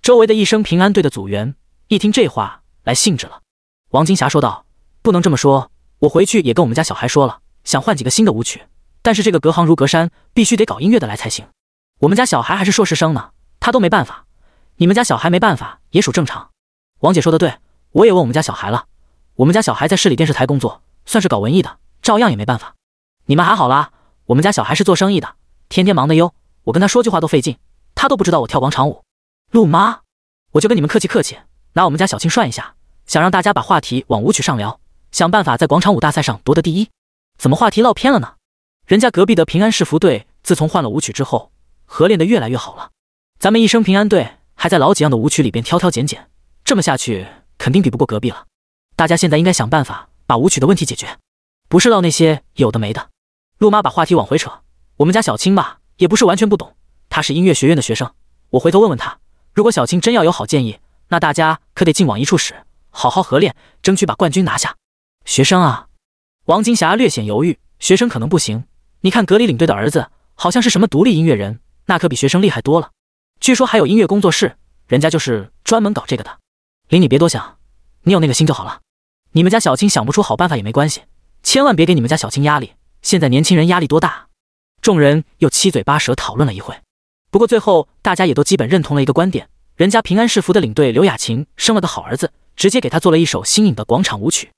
周围的一生平安队的组员一听这话，来兴致了。王金霞说道：“不能这么说，我回去也跟我们家小孩说了，想换几个新的舞曲。”但是这个隔行如隔山，必须得搞音乐的来才行。我们家小孩还是硕士生呢，他都没办法。你们家小孩没办法也属正常。王姐说的对，我也问我们家小孩了。我们家小孩在市里电视台工作，算是搞文艺的，照样也没办法。你们还好啦，我们家小孩是做生意的，天天忙的哟，我跟他说句话都费劲，他都不知道我跳广场舞。陆妈，我就跟你们客气客气，拿我们家小青涮一下，想让大家把话题往舞曲上聊，想办法在广场舞大赛上夺得第一。怎么话题唠偏了呢？人家隔壁的平安市福队自从换了舞曲之后，合练的越来越好了。咱们一生平安队还在老几样的舞曲里边挑挑拣拣，这么下去肯定比不过隔壁了。大家现在应该想办法把舞曲的问题解决，不是唠那些有的没的。陆妈把话题往回扯，我们家小青吧，也不是完全不懂，她是音乐学院的学生。我回头问问她，如果小青真要有好建议，那大家可得劲往一处使，好好合练，争取把冠军拿下。学生啊，王金霞略显犹豫，学生可能不行。你看，隔离领队的儿子好像是什么独立音乐人，那可比学生厉害多了。据说还有音乐工作室，人家就是专门搞这个的。林，你别多想，你有那个心就好了。你们家小青想不出好办法也没关系，千万别给你们家小青压力。现在年轻人压力多大！众人又七嘴八舌讨论了一会，不过最后大家也都基本认同了一个观点：人家平安是福的领队刘雅琴生了个好儿子，直接给他做了一首新颖的广场舞曲。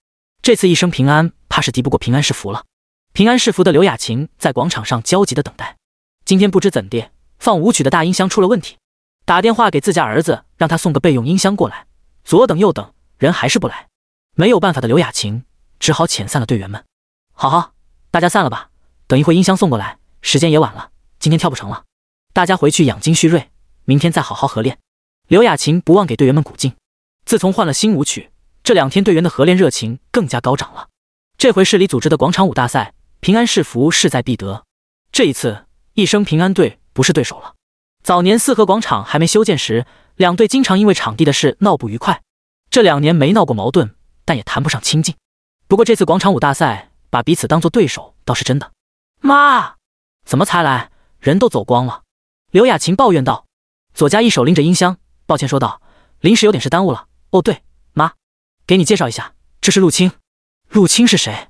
这次一生平安，怕是敌不过平安是福了。平安是福的刘雅琴在广场上焦急的等待。今天不知怎地，放舞曲的大音箱出了问题。打电话给自家儿子，让他送个备用音箱过来。左等右等，人还是不来。没有办法的刘雅琴只好遣散了队员们：“好好，大家散了吧。等一会音箱送过来。时间也晚了，今天跳不成了。大家回去养精蓄锐，明天再好好合练。”刘雅琴不忘给队员们鼓劲。自从换了新舞曲，这两天队员的合练热情更加高涨了。这回市里组织的广场舞大赛。平安是福，势在必得。这一次，一生平安队不是对手了。早年四合广场还没修建时，两队经常因为场地的事闹不愉快。这两年没闹过矛盾，但也谈不上亲近。不过这次广场舞大赛，把彼此当做对手倒是真的。妈，怎么才来？人都走光了。刘雅琴抱怨道。左佳一手拎着音箱，抱歉说道：“临时有点事，耽误了。”哦，对，妈，给你介绍一下，这是陆青。陆青是谁？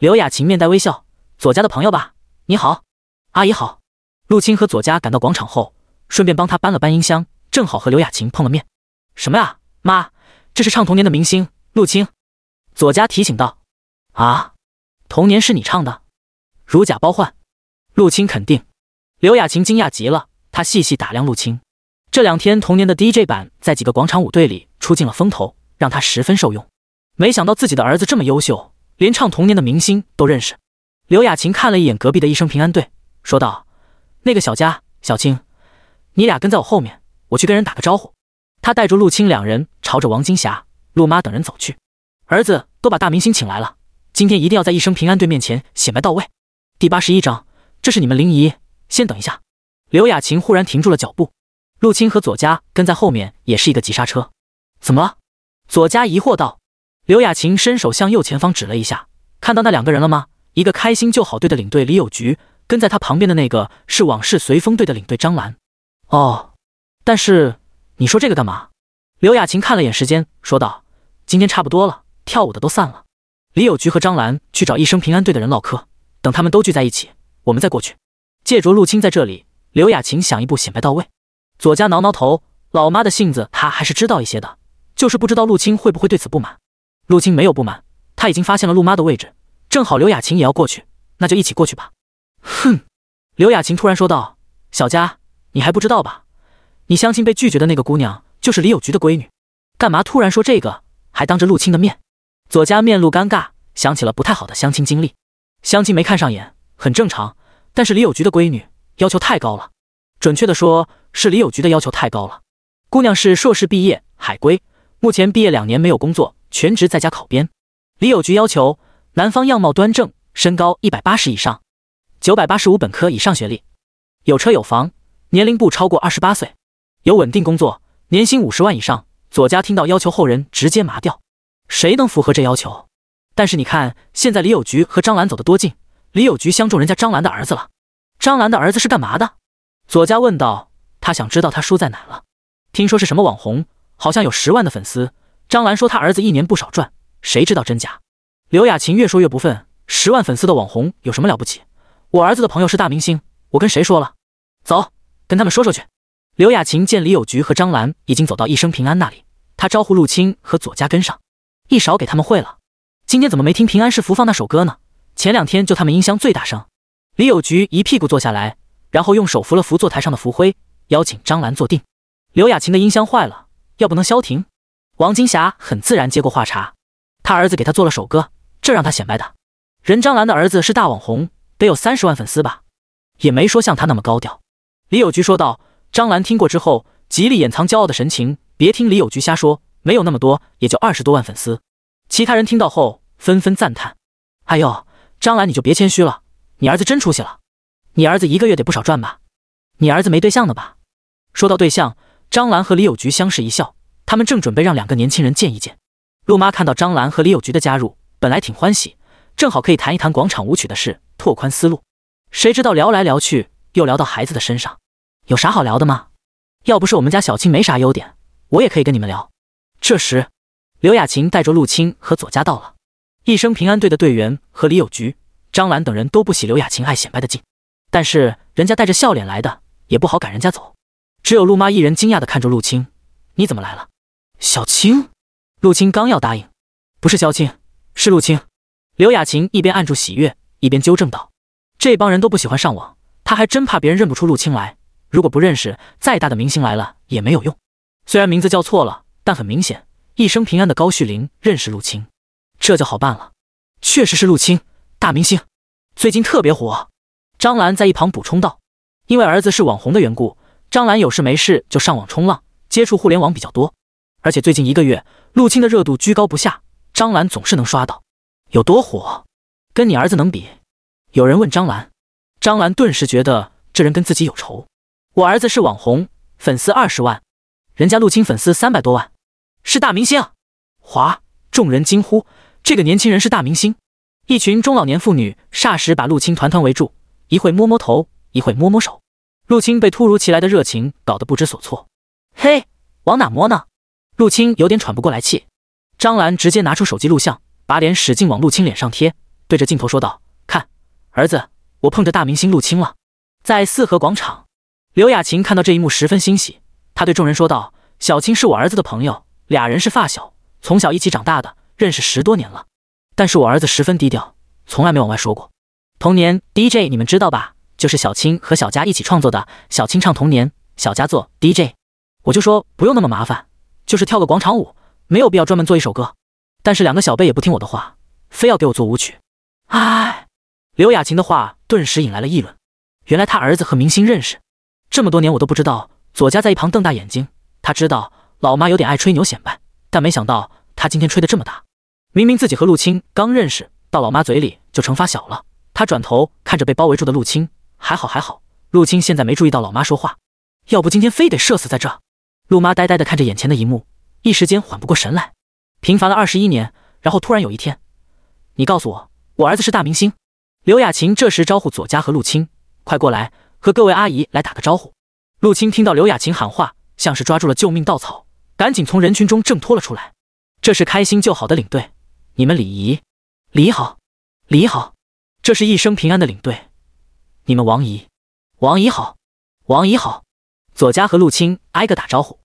刘雅琴面带微笑。左家的朋友吧，你好，阿姨好。陆青和左佳赶到广场后，顺便帮他搬了搬音箱，正好和刘雅琴碰了面。什么呀，妈，这是唱《童年》的明星陆青。左佳提醒道：“啊，童年是你唱的，如假包换。”陆青肯定。刘雅琴惊讶极了，她细细打量陆青。这两天，《童年》的 DJ 版在几个广场舞队里出尽了风头，让她十分受用。没想到自己的儿子这么优秀，连唱《童年》的明星都认识。刘雅琴看了一眼隔壁的一生平安队，说道：“那个小佳、小青，你俩跟在我后面，我去跟人打个招呼。”她带着陆青两人朝着王金霞、陆妈等人走去。儿子都把大明星请来了，今天一定要在一生平安队面前显摆到位。第八十一章，这是你们林姨。先等一下。刘雅琴忽然停住了脚步，陆青和左佳跟在后面，也是一个急刹车。怎么了？左佳疑惑道。刘雅琴伸手向右前方指了一下，看到那两个人了吗？一个开心就好队的领队李有菊，跟在他旁边的那个是往事随风队的领队张兰。哦，但是你说这个干嘛？刘雅琴看了眼时间，说道：“今天差不多了，跳舞的都散了。”李有菊和张兰去找一生平安队的人唠嗑，等他们都聚在一起，我们再过去。借着陆青在这里，刘雅琴想一步显摆到位。左家挠挠头，老妈的性子他还是知道一些的，就是不知道陆青会不会对此不满。陆青没有不满，他已经发现了陆妈的位置。正好刘雅琴也要过去，那就一起过去吧。哼，刘雅琴突然说道：“小佳，你还不知道吧？你相亲被拒绝的那个姑娘就是李有菊的闺女。干嘛突然说这个？还当着陆青的面？”左家面露尴尬，想起了不太好的相亲经历。相亲没看上眼很正常，但是李有菊的闺女要求太高了。准确的说，是李有菊的要求太高了。姑娘是硕士毕业海归，目前毕业两年没有工作，全职在家考编。李有菊要求。男方样貌端正，身高一百八十以上，九百八十五本科以上学历，有车有房，年龄不超过二十八岁，有稳定工作，年薪五十万以上。左家听到要求后，人直接麻掉。谁能符合这要求？但是你看，现在李有菊和张兰走得多近，李有菊相中人家张兰的儿子了。张兰的儿子是干嘛的？左家问道，他想知道他输在哪了。听说是什么网红，好像有十万的粉丝。张兰说他儿子一年不少赚，谁知道真假？刘雅琴越说越不忿：“十万粉丝的网红有什么了不起？我儿子的朋友是大明星，我跟谁说了？走，跟他们说说去。”刘雅琴见李有菊和张兰已经走到一生平安那里，她招呼陆青和左家跟上。一勺给他们会了。今天怎么没听平安是福放那首歌呢？前两天就他们音箱最大声。李有菊一屁股坐下来，然后用手扶了扶坐台上的福辉，邀请张兰坐定。刘雅琴的音箱坏了，要不能消停。王金霞很自然接过话茬：“他儿子给他做了首歌。”这让他显摆的，人张兰的儿子是大网红，得有三十万粉丝吧？也没说像他那么高调。李有菊说道。张兰听过之后，极力掩藏骄傲的神情。别听李有菊瞎说，没有那么多，也就二十多万粉丝。其他人听到后纷纷赞叹：“哎呦，张兰你就别谦虚了，你儿子真出息了。你儿子一个月得不少赚吧？你儿子没对象呢吧？”说到对象，张兰和李有菊相视一笑。他们正准备让两个年轻人见一见。陆妈看到张兰和李有菊的加入。本来挺欢喜，正好可以谈一谈广场舞曲的事，拓宽思路。谁知道聊来聊去又聊到孩子的身上，有啥好聊的吗？要不是我们家小青没啥优点，我也可以跟你们聊。这时，刘雅琴带着陆青和左家到了，一生平安队的队员和李有菊、张兰等人都不喜刘雅琴爱显摆的劲，但是人家带着笑脸来的，也不好赶人家走。只有陆妈一人惊讶的看着陆青：“你怎么来了，小青？”陆青刚要答应，不是小青。是陆青，刘雅琴一边按住喜悦，一边纠正道：“这帮人都不喜欢上网，他还真怕别人认不出陆青来。如果不认识，再大的明星来了也没有用。虽然名字叫错了，但很明显，一生平安的高旭林认识陆青，这就好办了。确实是陆青，大明星，最近特别火。”张兰在一旁补充道：“因为儿子是网红的缘故，张兰有事没事就上网冲浪，接触互联网比较多。而且最近一个月，陆青的热度居高不下。”张兰总是能刷到，有多火？跟你儿子能比？有人问张兰，张兰顿时觉得这人跟自己有仇。我儿子是网红，粉丝二十万，人家陆青粉丝三百多万，是大明星。哗！众人惊呼，这个年轻人是大明星。一群中老年妇女霎时把陆青团团围住，一会摸摸头，一会摸摸手。陆青被突如其来的热情搞得不知所措。嘿，往哪摸呢？陆青有点喘不过来气。张兰直接拿出手机录像，把脸使劲往陆青脸上贴，对着镜头说道：“看，儿子，我碰着大明星陆青了。”在四合广场，刘雅琴看到这一幕十分欣喜，她对众人说道：“小青是我儿子的朋友，俩人是发小，从小一起长大的，认识十多年了。但是我儿子十分低调，从来没往外说过。童年 DJ 你们知道吧？就是小青和小佳一起创作的，小青唱童年，小佳做 DJ。我就说不用那么麻烦，就是跳个广场舞。”没有必要专门做一首歌，但是两个小辈也不听我的话，非要给我做舞曲。哎，刘雅琴的话顿时引来了议论。原来他儿子和明星认识，这么多年我都不知道。左佳在一旁瞪大眼睛，他知道老妈有点爱吹牛显摆，但没想到他今天吹的这么大。明明自己和陆青刚认识，到老妈嘴里就成发小了。他转头看着被包围住的陆青，还好还好，陆青现在没注意到老妈说话，要不今天非得射死在这。陆妈呆呆的看着眼前的一幕。一时间缓不过神来，平凡了二十一年，然后突然有一天，你告诉我，我儿子是大明星。刘雅琴这时招呼左佳和陆青：“快过来，和各位阿姨来打个招呼。”陆青听到刘雅琴喊话，像是抓住了救命稻草，赶紧从人群中挣脱了出来。这是开心就好的领队，你们李姨，李姨好，李姨好。这是一生平安的领队，你们王姨，王姨好，王姨好。左佳和陆青挨个打招呼。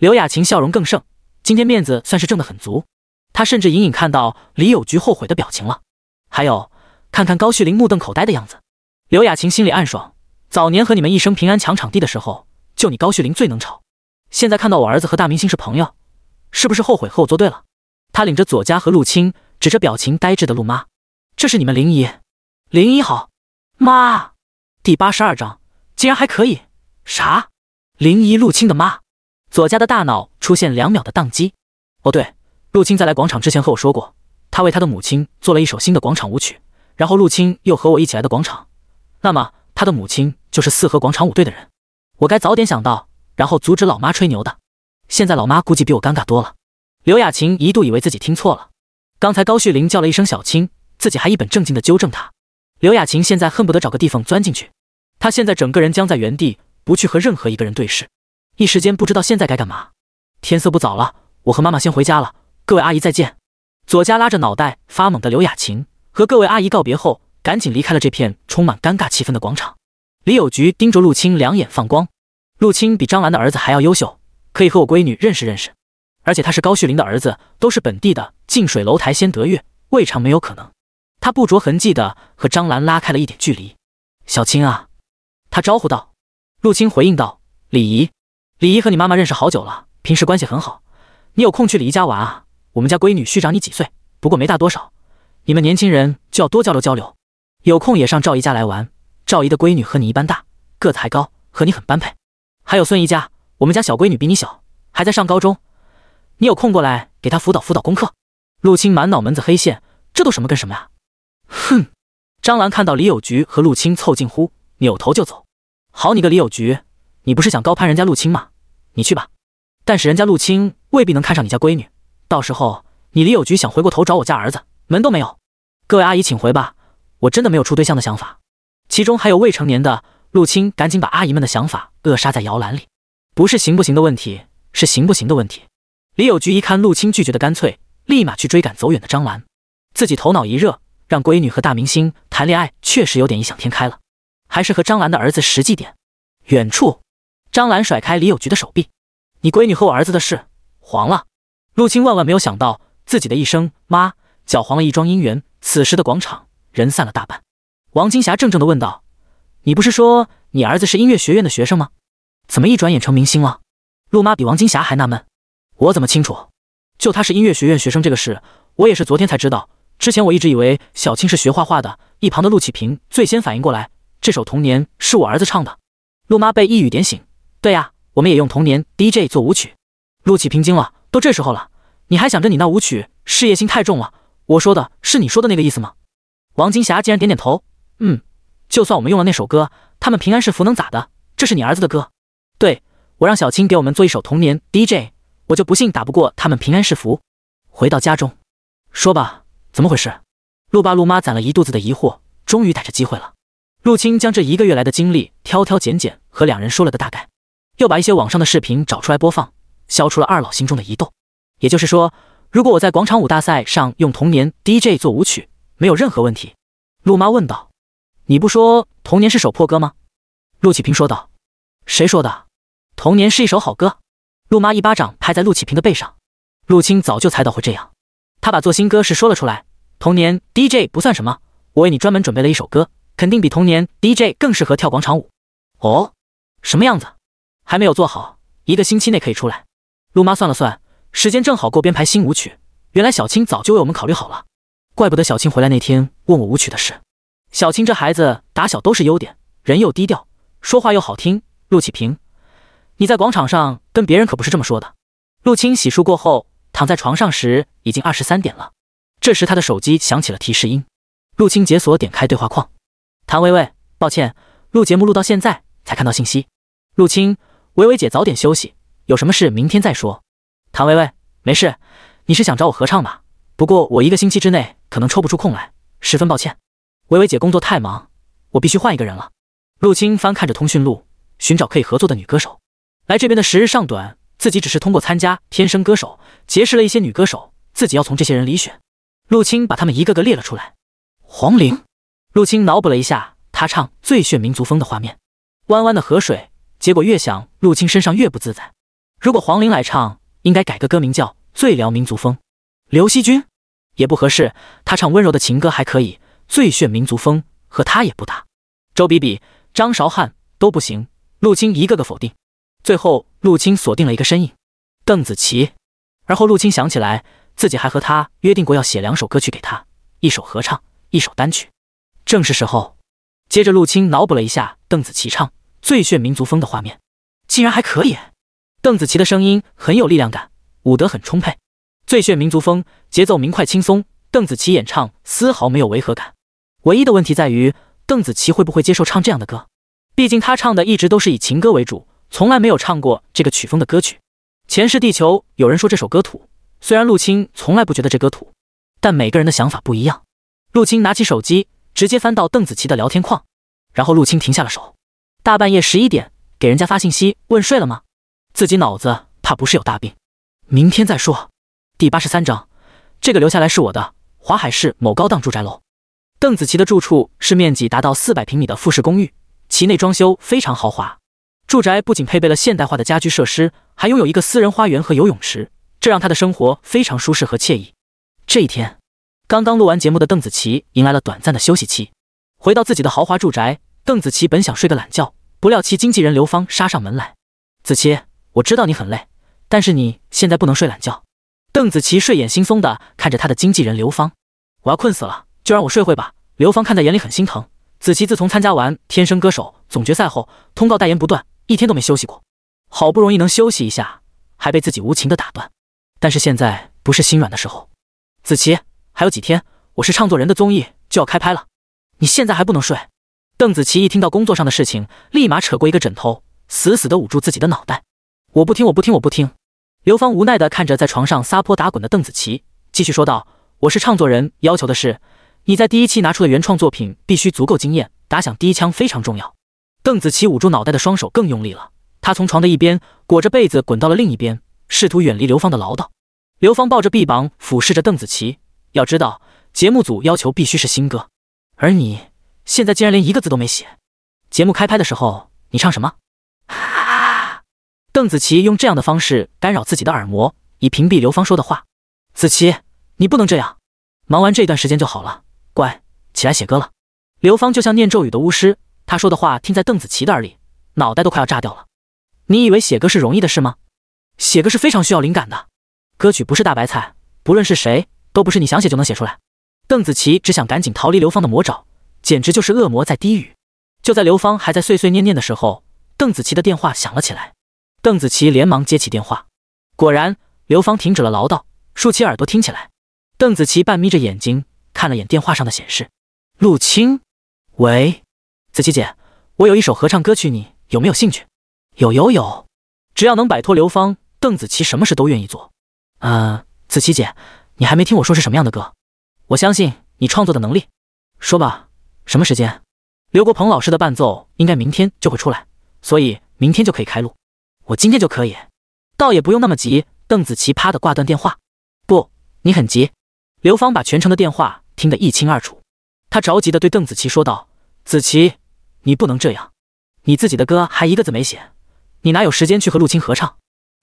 刘雅琴笑容更盛，今天面子算是挣得很足。她甚至隐隐看到李有菊后悔的表情了，还有看看高旭林目瞪口呆的样子。刘雅琴心里暗爽，早年和你们一生平安抢场地的时候，就你高旭林最能吵。现在看到我儿子和大明星是朋友，是不是后悔和我作对了？她领着左佳和陆青，指着表情呆滞的陆妈：“这是你们林姨，林姨好，妈。”第八十二章，竟然还可以？啥？林姨陆青的妈？左家的大脑出现两秒的宕机。哦，对，陆青在来广场之前和我说过，他为他的母亲做了一首新的广场舞曲。然后陆青又和我一起来的广场，那么他的母亲就是四合广场舞队的人。我该早点想到，然后阻止老妈吹牛的。现在老妈估计比我尴尬多了。刘雅琴一度以为自己听错了，刚才高旭林叫了一声小青，自己还一本正经的纠正他。刘雅琴现在恨不得找个地方钻进去。她现在整个人僵在原地，不去和任何一个人对视。一时间不知道现在该干嘛，天色不早了，我和妈妈先回家了。各位阿姨再见。左家拉着脑袋发懵的刘雅琴和各位阿姨告别后，赶紧离开了这片充满尴尬气氛的广场。李有菊盯着陆青，两眼放光。陆青比张兰的儿子还要优秀，可以和我闺女认识认识。而且他是高旭林的儿子，都是本地的，近水楼台先得月，未尝没有可能。他不着痕迹的和张兰拉开了一点距离。小青啊，他招呼道。陆青回应道：“李姨。”李姨和你妈妈认识好久了，平时关系很好。你有空去李姨家玩啊。我们家闺女虚长你几岁，不过没大多少。你们年轻人就要多交流交流。有空也上赵姨家来玩。赵姨的闺女和你一般大，个子还高，和你很般配。还有孙姨家，我们家小闺女比你小，还在上高中。你有空过来给她辅导辅导功课。陆青满脑门子黑线，这都什么跟什么呀？哼！张兰看到李有菊和陆青凑近乎，扭头就走。好你个李有菊，你不是想高攀人家陆青吗？你去吧，但是人家陆青未必能看上你家闺女，到时候你李有菊想回过头找我家儿子门都没有。各位阿姨请回吧，我真的没有处对象的想法。其中还有未成年的陆青，赶紧把阿姨们的想法扼杀在摇篮里。不是行不行的问题，是行不行的问题。李有菊一看陆青拒绝的干脆，立马去追赶走远的张兰，自己头脑一热，让闺女和大明星谈恋爱确实有点异想天开了，还是和张兰的儿子实际点。远处。张兰甩开李有菊的手臂，你闺女和我儿子的事黄了。陆青万万没有想到，自己的一声妈搅黄了一桩姻缘。此时的广场人散了大半，王金霞怔怔地问道：“你不是说你儿子是音乐学院的学生吗？怎么一转眼成明星了？”陆妈比王金霞还纳闷：“我怎么清楚？就他是音乐学院学生这个事，我也是昨天才知道。之前我一直以为小青是学画画的。”一旁的陆启平最先反应过来：“这首《童年》是我儿子唱的。”陆妈被一语点醒。对呀，我们也用童年 DJ 做舞曲。陆启平惊了，都这时候了，你还想着你那舞曲？事业心太重了。我说的是你说的那个意思吗？王金霞竟然点点头。嗯，就算我们用了那首歌，他们平安是福能咋的？这是你儿子的歌。对，我让小青给我们做一首童年 DJ，我就不信打不过他们平安是福。回到家中，说吧，怎么回事？陆爸陆妈攒了一肚子的疑惑，终于逮着机会了。陆青将这一个月来的经历挑挑拣拣，和两人说了个大概。又把一些网上的视频找出来播放，消除了二老心中的疑窦。也就是说，如果我在广场舞大赛上用《童年》DJ 做舞曲，没有任何问题。陆妈问道：“你不说《童年》是首破歌吗？”陆启平说道：“谁说的？《童年》是一首好歌。”陆妈一巴掌拍在陆启平的背上。陆青早就猜到会这样，他把做新歌时说了出来。《童年》DJ 不算什么，我为你专门准备了一首歌，肯定比《童年》DJ 更适合跳广场舞。哦，什么样子？还没有做好，一个星期内可以出来。陆妈算了算，时间正好够编排新舞曲。原来小青早就为我们考虑好了，怪不得小青回来那天问我舞曲的事。小青这孩子打小都是优点，人又低调，说话又好听。陆启平，你在广场上跟别人可不是这么说的。陆青洗漱过后，躺在床上时已经二十三点了。这时他的手机响起了提示音。陆青解锁，点开对话框。谭薇薇，抱歉，录节目录到现在才看到信息。陆青。薇薇姐，早点休息。有什么事明天再说。唐薇薇，没事。你是想找我合唱吧？不过我一个星期之内可能抽不出空来，十分抱歉。薇薇姐工作太忙，我必须换一个人了。陆青翻看着通讯录，寻找可以合作的女歌手。来这边的时日尚短，自己只是通过参加《天生歌手》结识了一些女歌手，自己要从这些人里选。陆青把他们一个个列了出来。黄玲。陆青脑补了一下她唱《最炫民族风》的画面：弯弯的河水。结果越想，陆青身上越不自在。如果黄玲来唱，应该改个歌名叫《最撩民族风》。刘惜君也不合适，她唱温柔的情歌还可以，《最炫民族风》和她也不搭。周笔笔、张韶涵都不行，陆青一个个否定。最后，陆青锁定了一个身影——邓紫棋。而后，陆青想起来自己还和她约定过要写两首歌曲给她，一首合唱，一首单曲，正是时候。接着，陆青脑补了一下邓紫棋唱。最炫民族风的画面，竟然还可以。邓紫棋的声音很有力量感，舞德很充沛。最炫民族风节奏明快轻松，邓紫棋演唱丝毫没有违和感。唯一的问题在于，邓紫棋会不会接受唱这样的歌？毕竟她唱的一直都是以情歌为主，从来没有唱过这个曲风的歌曲。前世地球有人说这首歌土，虽然陆青从来不觉得这歌土，但每个人的想法不一样。陆青拿起手机，直接翻到邓紫棋的聊天框，然后陆青停下了手。大半夜十一点给人家发信息问睡了吗？自己脑子怕不是有大病，明天再说。第八十三章，这个留下来是我的。华海市某高档住宅楼，邓紫棋的住处是面积达到四百平米的复式公寓，其内装修非常豪华。住宅不仅配备了现代化的家居设施，还拥有一个私人花园和游泳池，这让她的生活非常舒适和惬意。这一天，刚刚录完节目的邓紫棋迎来了短暂的休息期，回到自己的豪华住宅。邓紫棋本想睡个懒觉，不料其经纪人刘芳杀上门来。子棋，我知道你很累，但是你现在不能睡懒觉。邓紫棋睡眼惺忪的看着他的经纪人刘芳，我要困死了，就让我睡会吧。刘芳看在眼里很心疼。子棋自从参加完《天生歌手》总决赛后，通告代言不断，一天都没休息过。好不容易能休息一下，还被自己无情的打断。但是现在不是心软的时候。子棋，还有几天，我是唱作人的综艺就要开拍了，你现在还不能睡。邓紫棋一听到工作上的事情，立马扯过一个枕头，死死地捂住自己的脑袋。我不听，我不听，我不听。刘芳无奈的看着在床上撒泼打滚的邓紫棋，继续说道：“我是唱作人，要求的是你在第一期拿出的原创作品必须足够惊艳，打响第一枪非常重要。”邓紫棋捂住脑袋的双手更用力了，她从床的一边裹着被子滚到了另一边，试图远离刘芳的唠叨。刘芳抱着臂膀俯视着邓紫棋，要知道节目组要求必须是新歌，而你。现在竟然连一个字都没写。节目开拍的时候，你唱什么？啊！邓紫棋用这样的方式干扰自己的耳膜，以屏蔽刘芳说的话。紫棋，你不能这样。忙完这段时间就好了，乖，起来写歌了。刘芳就像念咒语的巫师，他说的话听在邓紫棋的耳里，脑袋都快要炸掉了。你以为写歌是容易的事吗？写歌是非常需要灵感的。歌曲不是大白菜，不论是谁，都不是你想写就能写出来。邓紫棋只想赶紧逃离刘芳的魔爪。简直就是恶魔在低语。就在刘芳还在碎碎念念的时候，邓紫棋的电话响了起来。邓紫棋连忙接起电话，果然，刘芳停止了唠叨，竖起耳朵听起来。邓紫棋半眯着眼睛看了眼电话上的显示，陆青，喂，紫棋姐，我有一首合唱歌曲，你有没有兴趣？有有有，只要能摆脱刘芳，邓紫棋什么事都愿意做。呃，紫棋姐，你还没听我说是什么样的歌，我相信你创作的能力，说吧。什么时间？刘国鹏老师的伴奏应该明天就会出来，所以明天就可以开录。我今天就可以，倒也不用那么急。邓紫棋啪的挂断电话。不，你很急。刘芳把全程的电话听得一清二楚，她着急的对邓紫棋说道：“紫棋，你不能这样，你自己的歌还一个字没写，你哪有时间去和陆青合唱？”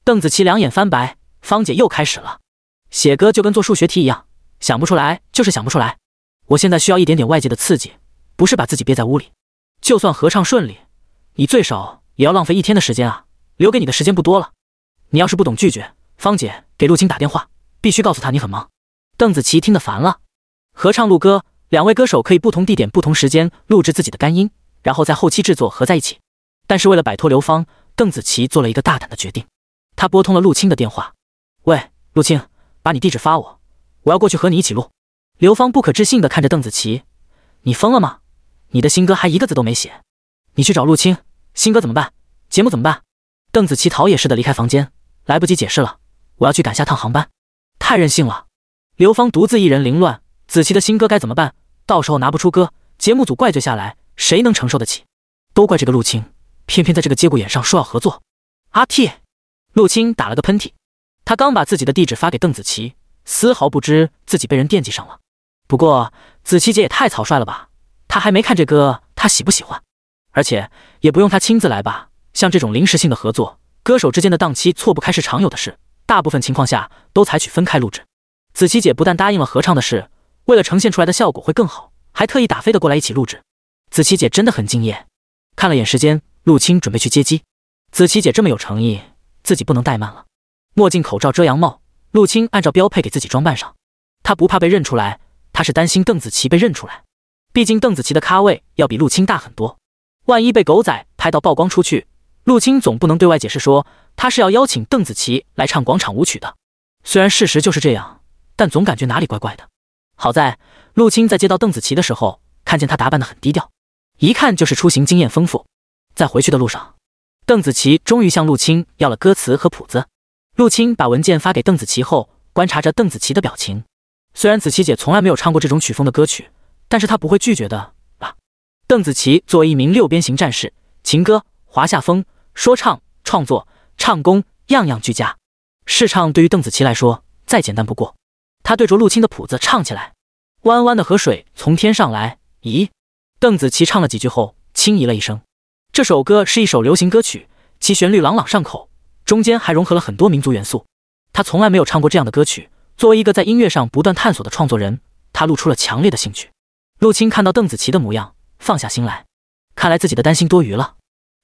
邓紫棋两眼翻白。芳姐又开始了。写歌就跟做数学题一样，想不出来就是想不出来。我现在需要一点点外界的刺激。不是把自己憋在屋里，就算合唱顺利，你最少也要浪费一天的时间啊！留给你的时间不多了，你要是不懂拒绝，方姐给陆青打电话，必须告诉他你很忙。邓紫棋听得烦了，合唱录歌，两位歌手可以不同地点、不同时间录制自己的干音，然后在后期制作合在一起。但是为了摆脱刘芳，邓紫棋做了一个大胆的决定，她拨通了陆青的电话：“喂，陆青，把你地址发我，我要过去和你一起录。”刘芳不可置信的看着邓紫棋：“你疯了吗？”你的新歌还一个字都没写，你去找陆青，新歌怎么办？节目怎么办？邓紫棋逃也似的离开房间，来不及解释了，我要去赶下趟航班。太任性了！刘芳独自一人凌乱，紫棋的新歌该怎么办？到时候拿不出歌，节目组怪罪下来，谁能承受得起？都怪这个陆青，偏偏在这个节骨眼上说要合作。阿嚏！陆青打了个喷嚏，他刚把自己的地址发给邓紫棋，丝毫不知自己被人惦记上了。不过，紫棋姐也太草率了吧？他还没看这歌，他喜不喜欢？而且也不用他亲自来吧，像这种临时性的合作，歌手之间的档期错不开是常有的事，大部分情况下都采取分开录制。子琪姐不但答应了合唱的事，为了呈现出来的效果会更好，还特意打飞的过来一起录制。子琪姐真的很敬业。看了眼时间，陆青准备去接机。子琪姐这么有诚意，自己不能怠慢了。墨镜、口罩、遮阳帽，陆青按照标配给自己装扮上。他不怕被认出来，他是担心邓紫棋被认出来。毕竟邓紫棋的咖位要比陆青大很多，万一被狗仔拍到曝光出去，陆青总不能对外解释说他是要邀请邓紫棋来唱广场舞曲的。虽然事实就是这样，但总感觉哪里怪怪的。好在陆青在接到邓紫棋的时候，看见她打扮的很低调，一看就是出行经验丰富。在回去的路上，邓紫棋终于向陆青要了歌词和谱子。陆青把文件发给邓紫棋后，观察着邓紫棋的表情。虽然紫棋姐从来没有唱过这种曲风的歌曲。但是他不会拒绝的吧？邓紫棋作为一名六边形战士，情歌、华夏风、说唱创作、唱功样样俱佳。试唱对于邓紫棋来说再简单不过，她对着陆青的谱子唱起来：“弯弯的河水从天上来。”咦？邓紫棋唱了几句后轻咦了一声。这首歌是一首流行歌曲，其旋律朗朗上口，中间还融合了很多民族元素。他从来没有唱过这样的歌曲。作为一个在音乐上不断探索的创作人，他露出了强烈的兴趣。陆青看到邓紫棋的模样，放下心来，看来自己的担心多余了。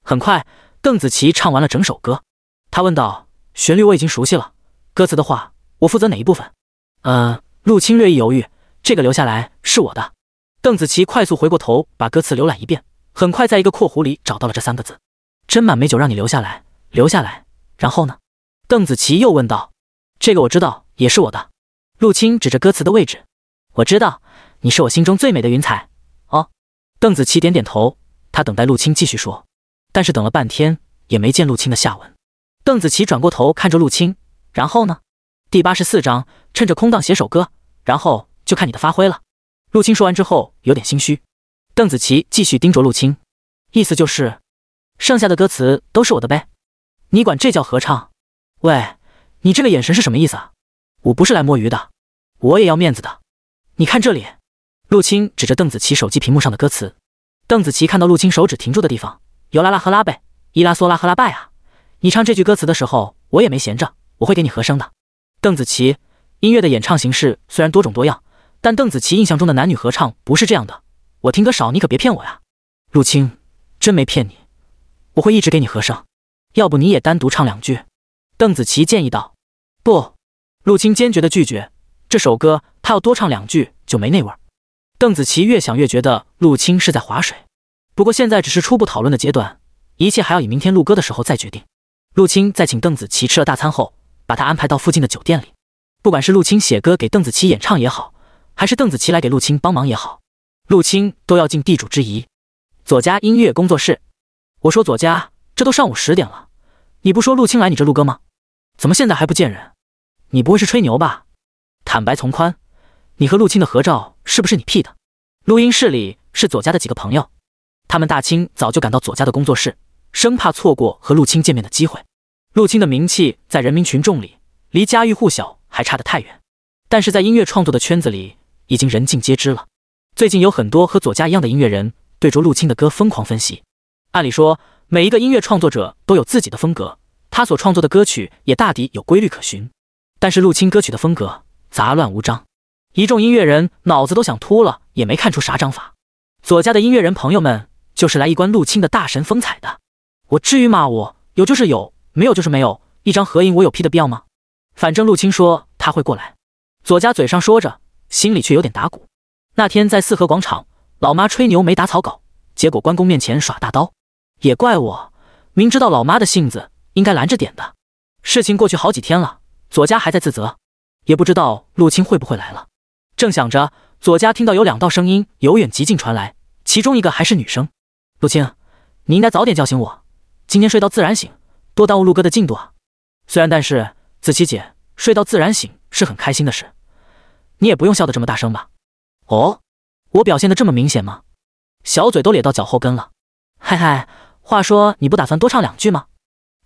很快，邓紫棋唱完了整首歌，他问道：“旋律我已经熟悉了，歌词的话，我负责哪一部分？”呃，陆青略一犹豫，这个留下来是我的。邓紫棋快速回过头，把歌词浏览一遍，很快在一个括弧里找到了这三个字：“斟满美酒，让你留下来，留下来。”然后呢？邓紫棋又问道：“这个我知道，也是我的。”陆青指着歌词的位置：“我知道。”你是我心中最美的云彩，哦，邓紫棋点点头，她等待陆青继续说，但是等了半天也没见陆青的下文。邓紫棋转过头看着陆青，然后呢？第八十四章，趁着空档写首歌，然后就看你的发挥了。陆青说完之后有点心虚，邓紫棋继续盯着陆青，意思就是，剩下的歌词都是我的呗，你管这叫合唱？喂，你这个眼神是什么意思啊？我不是来摸鱼的，我也要面子的，你看这里。陆青指着邓紫棋手机屏幕上的歌词，邓紫棋看到陆青手指停住的地方，由拉拉赫拉贝，伊拉嗦拉赫拉拜啊！你唱这句歌词的时候，我也没闲着，我会给你和声的。邓紫棋，音乐的演唱形式虽然多种多样，但邓紫棋印象中的男女合唱不是这样的。我听歌少，你可别骗我呀！陆青，真没骗你，我会一直给你和声。要不你也单独唱两句？邓紫棋建议道。不，陆青坚决的拒绝。这首歌他要多唱两句就没那味儿。邓紫棋越想越觉得陆青是在划水，不过现在只是初步讨论的阶段，一切还要以明天录歌的时候再决定。陆青在请邓紫棋吃了大餐后，把她安排到附近的酒店里。不管是陆青写歌给邓紫棋演唱也好，还是邓紫棋来给陆青帮忙也好，陆青都要尽地主之谊。左家音乐工作室，我说左家，这都上午十点了，你不说陆青来你这录歌吗？怎么现在还不见人？你不会是吹牛吧？坦白从宽。你和陆青的合照是不是你 P 的？录音室里是左家的几个朋友，他们大清早就赶到左家的工作室，生怕错过和陆青见面的机会。陆青的名气在人民群众里离家喻户晓还差得太远，但是在音乐创作的圈子里已经人尽皆知了。最近有很多和左家一样的音乐人对着陆青的歌疯狂分析。按理说，每一个音乐创作者都有自己的风格，他所创作的歌曲也大抵有规律可循。但是陆青歌曲的风格杂乱无章。一众音乐人脑子都想秃了也没看出啥章法。左家的音乐人朋友们就是来一观陆青的大神风采的。我至于骂我有就是有，没有就是没有。一张合影我有 P 的必要吗？反正陆青说他会过来。左家嘴上说着，心里却有点打鼓。那天在四合广场，老妈吹牛没打草稿，结果关公面前耍大刀，也怪我。明知道老妈的性子，应该拦着点的。事情过去好几天了，左家还在自责，也不知道陆青会不会来了。正想着，左家听到有两道声音由远及近传来，其中一个还是女生。陆青，你应该早点叫醒我，今天睡到自然醒，多耽误陆哥的进度啊！虽然，但是子琪姐睡到自然醒是很开心的事，你也不用笑得这么大声吧？哦，我表现的这么明显吗？小嘴都咧到脚后跟了。嗨嗨，话说你不打算多唱两句吗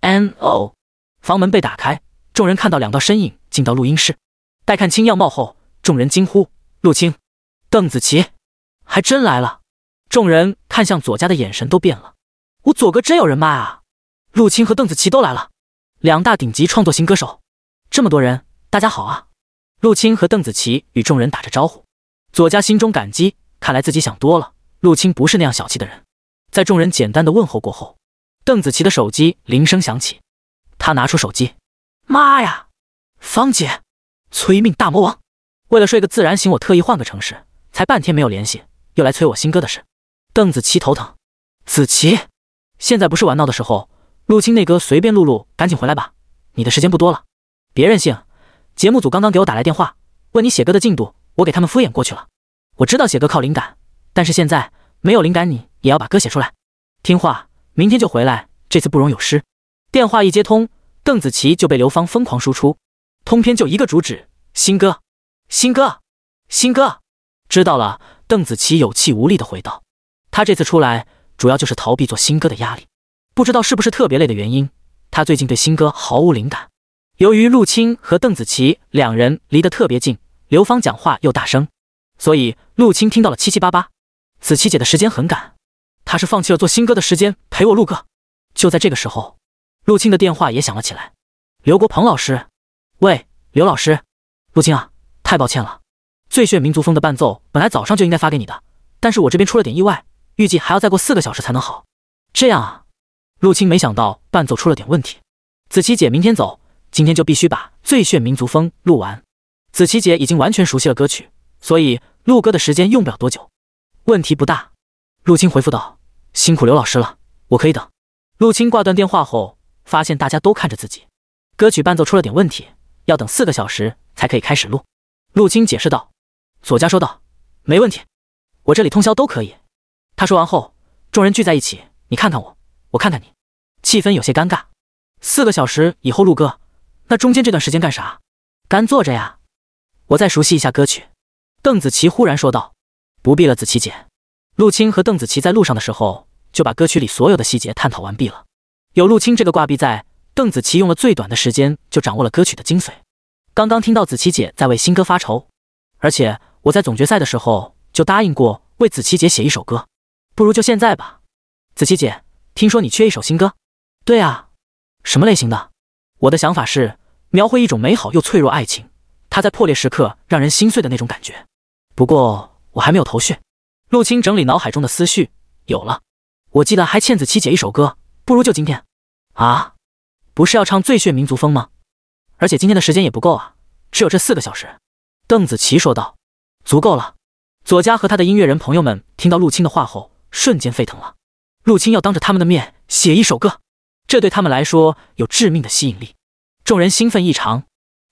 ？No。房门被打开，众人看到两道身影进到录音室，待看清样貌后。众人惊呼：“陆青、邓紫棋还真来了！”众人看向左家的眼神都变了。我左哥真有人脉啊！陆青和邓紫棋都来了，两大顶级创作型歌手。这么多人，大家好啊！陆青和邓紫棋与众人打着招呼。左家心中感激，看来自己想多了，陆青不是那样小气的人。在众人简单的问候过后，邓紫棋的手机铃声响起，他拿出手机，妈呀！芳姐，催命大魔王！为了睡个自然醒，我特意换个城市，才半天没有联系，又来催我新歌的事。邓紫棋头疼，紫棋，现在不是玩闹的时候。陆青那哥随便录录，赶紧回来吧，你的时间不多了。别任性，节目组刚刚给我打来电话，问你写歌的进度，我给他们敷衍过去了。我知道写歌靠灵感，但是现在没有灵感，你也要把歌写出来。听话，明天就回来，这次不容有失。电话一接通，邓紫棋就被刘芳疯狂输出，通篇就一个主旨：新歌。新哥，新哥，知道了。邓紫棋有气无力地回道：“他这次出来，主要就是逃避做新歌的压力。不知道是不是特别累的原因，他最近对新歌毫无灵感。”由于陆青和邓紫棋两人离得特别近，刘芳讲话又大声，所以陆青听到了七七八八。紫棋姐的时间很赶，她是放弃了做新歌的时间陪我录歌。就在这个时候，陆青的电话也响了起来。刘国鹏老师，喂，刘老师，陆青啊。太抱歉了，最炫民族风的伴奏本来早上就应该发给你的，但是我这边出了点意外，预计还要再过四个小时才能好。这样啊，陆青没想到伴奏出了点问题。子琪姐明天走，今天就必须把最炫民族风录完。子琪姐已经完全熟悉了歌曲，所以录歌的时间用不了多久，问题不大。陆青回复道：“辛苦刘老师了，我可以等。”陆青挂断电话后，发现大家都看着自己，歌曲伴奏出了点问题，要等四个小时才可以开始录。陆青解释道：“左佳说道，没问题，我这里通宵都可以。”他说完后，众人聚在一起，你看看我，我看看你，气氛有些尴尬。四个小时以后，陆哥，那中间这段时间干啥？干坐着呀？我再熟悉一下歌曲。邓紫棋忽然说道：“不必了，紫棋姐。”陆青和邓紫棋在路上的时候，就把歌曲里所有的细节探讨完毕了。有陆青这个挂壁在，邓紫棋用了最短的时间就掌握了歌曲的精髓。刚刚听到子琪姐在为新歌发愁，而且我在总决赛的时候就答应过为子琪姐写一首歌，不如就现在吧。子琪姐，听说你缺一首新歌？对啊，什么类型的？我的想法是描绘一种美好又脆弱爱情，它在破裂时刻让人心碎的那种感觉。不过我还没有头绪。陆青整理脑海中的思绪，有了，我记得还欠子琪姐一首歌，不如就今天。啊，不是要唱最炫民族风吗？而且今天的时间也不够啊，只有这四个小时。”邓紫棋说道，“足够了。”左家和他的音乐人朋友们听到陆青的话后，瞬间沸腾了。陆青要当着他们的面写一首歌，这对他们来说有致命的吸引力。众人兴奋异常。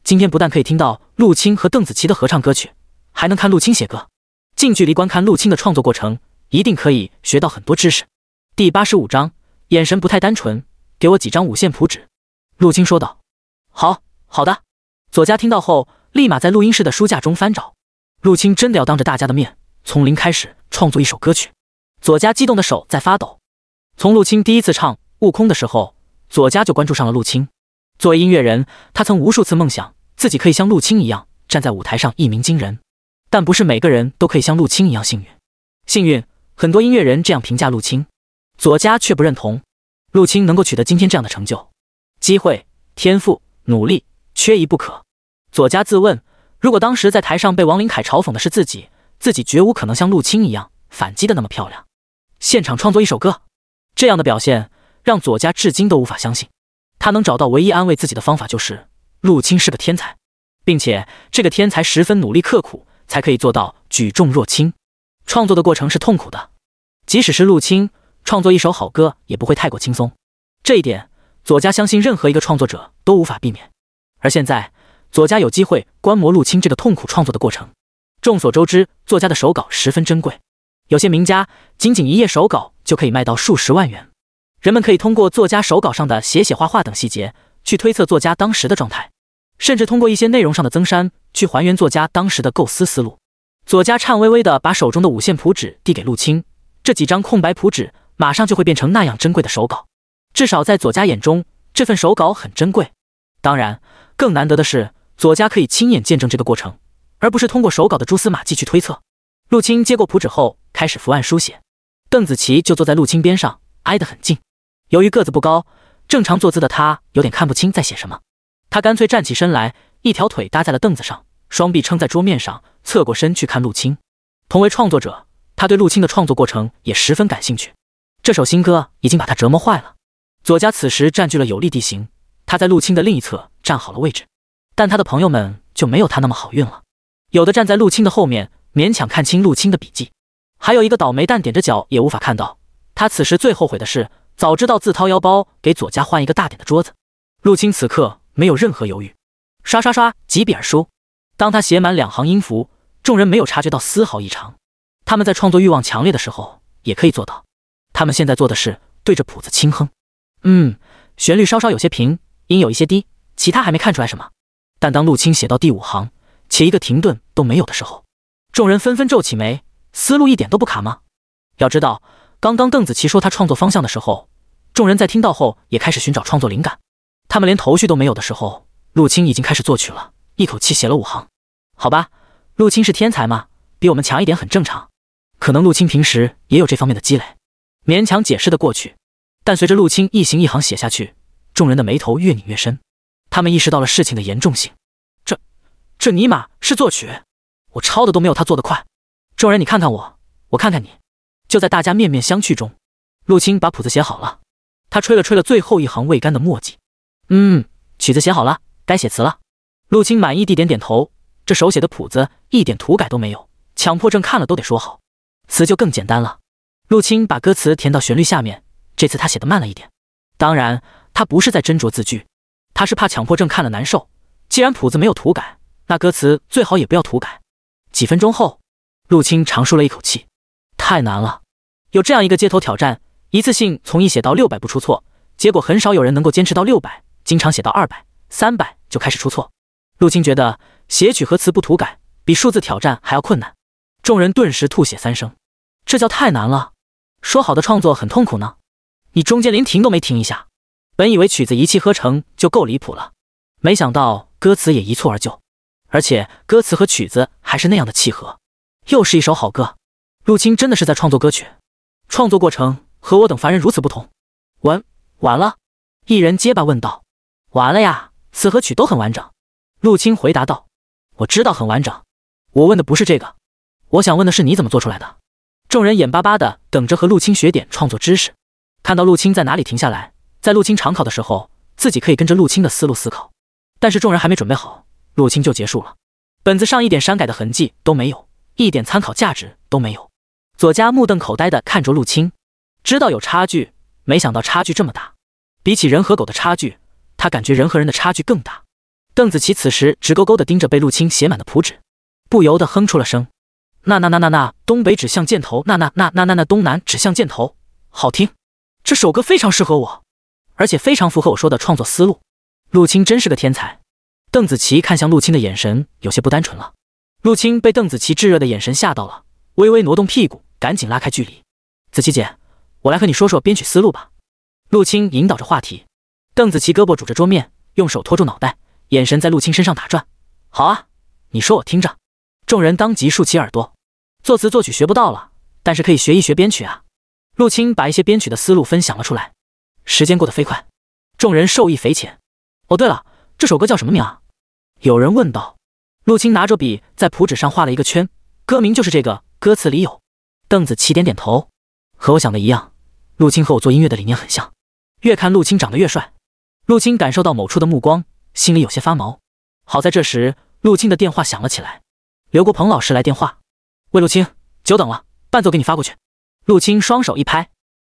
今天不但可以听到陆青和邓紫棋的合唱歌曲，还能看陆青写歌，近距离观看陆青的创作过程，一定可以学到很多知识。第八十五章：眼神不太单纯，给我几张五线谱纸。”陆青说道，“好。”好的，左嘉听到后，立马在录音室的书架中翻找。陆青真的要当着大家的面，从零开始创作一首歌曲。左嘉激动的手在发抖。从陆青第一次唱《悟空》的时候，左嘉就关注上了陆青。作为音乐人，他曾无数次梦想自己可以像陆青一样站在舞台上一鸣惊人。但不是每个人都可以像陆青一样幸运。幸运，很多音乐人这样评价陆青，左嘉却不认同。陆青能够取得今天这样的成就，机会、天赋、努力。缺一不可。左家自问：如果当时在台上被王林凯嘲讽的是自己，自己绝无可能像陆青一样反击的那么漂亮。现场创作一首歌，这样的表现让左家至今都无法相信。他能找到唯一安慰自己的方法就是：陆青是个天才，并且这个天才十分努力刻苦，才可以做到举重若轻。创作的过程是痛苦的，即使是陆青创作一首好歌，也不会太过轻松。这一点，左家相信任何一个创作者都无法避免。而现在，左家有机会观摩陆青这个痛苦创作的过程。众所周知，作家的手稿十分珍贵，有些名家仅仅一页手稿就可以卖到数十万元。人们可以通过作家手稿上的写写画画等细节，去推测作家当时的状态，甚至通过一些内容上的增删，去还原作家当时的构思思路。左家颤巍巍的把手中的五线谱纸递给陆青，这几张空白谱纸马上就会变成那样珍贵的手稿。至少在左家眼中，这份手稿很珍贵。当然，更难得的是，左家可以亲眼见证这个过程，而不是通过手稿的蛛丝马迹去推测。陆青接过谱纸后，开始伏案书写。邓紫棋就坐在陆青边上，挨得很近。由于个子不高，正常坐姿的她有点看不清在写什么，她干脆站起身来，一条腿搭在了凳子上，双臂撑在桌面上，侧过身去看陆青。同为创作者，她对陆青的创作过程也十分感兴趣。这首新歌已经把她折磨坏了。左家此时占据了有利地形。他在陆青的另一侧站好了位置，但他的朋友们就没有他那么好运了。有的站在陆青的后面，勉强看清陆青的笔记；还有一个倒霉蛋踮着脚也无法看到。他此时最后悔的是，早知道自掏腰包给左家换一个大点的桌子。陆青此刻没有任何犹豫，刷刷刷几笔而书。当他写满两行音符，众人没有察觉到丝毫异常。他们在创作欲望强烈的时候也可以做到。他们现在做的是对着谱子轻哼：“嗯，旋律稍稍有些平。”音有一些低，其他还没看出来什么。但当陆青写到第五行，且一个停顿都没有的时候，众人纷纷皱起眉，思路一点都不卡吗？要知道，刚刚邓紫棋说她创作方向的时候，众人在听到后也开始寻找创作灵感。他们连头绪都没有的时候，陆青已经开始作曲了，一口气写了五行。好吧，陆青是天才吗？比我们强一点很正常。可能陆青平时也有这方面的积累，勉强解释的过去。但随着陆青一行一行写下去。众人的眉头越拧越深，他们意识到了事情的严重性。这这尼玛是作曲，我抄的都没有他做的快。众人，你看看我，我看看你。就在大家面面相觑中，陆青把谱子写好了。他吹了吹了最后一行未干的墨迹。嗯，曲子写好了，该写词了。陆青满意地点点头。这手写的谱子一点涂改都没有，强迫症看了都得说好。词就更简单了。陆青把歌词填到旋律下面。这次他写的慢了一点，当然。他不是在斟酌字句，他是怕强迫症看了难受。既然谱子没有涂改，那歌词最好也不要涂改。几分钟后，陆青长舒了一口气，太难了。有这样一个街头挑战，一次性从一写到六百不出错，结果很少有人能够坚持到六百，经常写到二百、三百就开始出错。陆青觉得写曲和词不涂改比数字挑战还要困难。众人顿时吐血三声，这叫太难了！说好的创作很痛苦呢，你中间连停都没停一下。本以为曲子一气呵成就够离谱了，没想到歌词也一蹴而就，而且歌词和曲子还是那样的契合，又是一首好歌。陆青真的是在创作歌曲，创作过程和我等凡人如此不同。完，完了！一人结巴问道：“完了呀，词和曲都很完整。”陆青回答道：“我知道很完整，我问的不是这个，我想问的是你怎么做出来的。”众人眼巴巴的等着和陆青学点创作知识。看到陆青在哪里停下来。在陆青常考的时候，自己可以跟着陆青的思路思考，但是众人还没准备好，陆青就结束了。本子上一点删改的痕迹都没有，一点参考价值都没有。左嘉目瞪口呆的看着陆青，知道有差距，没想到差距这么大。比起人和狗的差距，他感觉人和人的差距更大。邓紫棋此时直勾勾的盯着被陆青写满的谱纸，不由得哼出了声：“那那那那那，东北指向箭头，那那那那那那，东南指向箭头，好听，这首歌非常适合我。”而且非常符合我说的创作思路，陆青真是个天才。邓紫棋看向陆青的眼神有些不单纯了。陆青被邓紫棋炙热的眼神吓到了，微微挪动屁股，赶紧拉开距离。紫棋姐，我来和你说说编曲思路吧。陆青引导着话题。邓紫棋胳膊拄着桌面，用手托住脑袋，眼神在陆青身上打转。好啊，你说我听着。众人当即竖起耳朵。作词作曲学不到了，但是可以学一学编曲啊。陆青把一些编曲的思路分享了出来。时间过得飞快，众人受益匪浅。哦，对了，这首歌叫什么名啊？有人问道。陆青拿着笔在谱纸上画了一个圈，歌名就是这个，歌词里有。邓紫棋点点头，和我想的一样。陆青和我做音乐的理念很像。越看陆青长得越帅。陆青感受到某处的目光，心里有些发毛。好在这时，陆青的电话响了起来，刘国鹏老师来电话，喂，陆青，久等了，伴奏给你发过去。陆青双手一拍，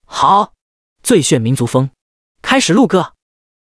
好。最炫民族风，开始录歌。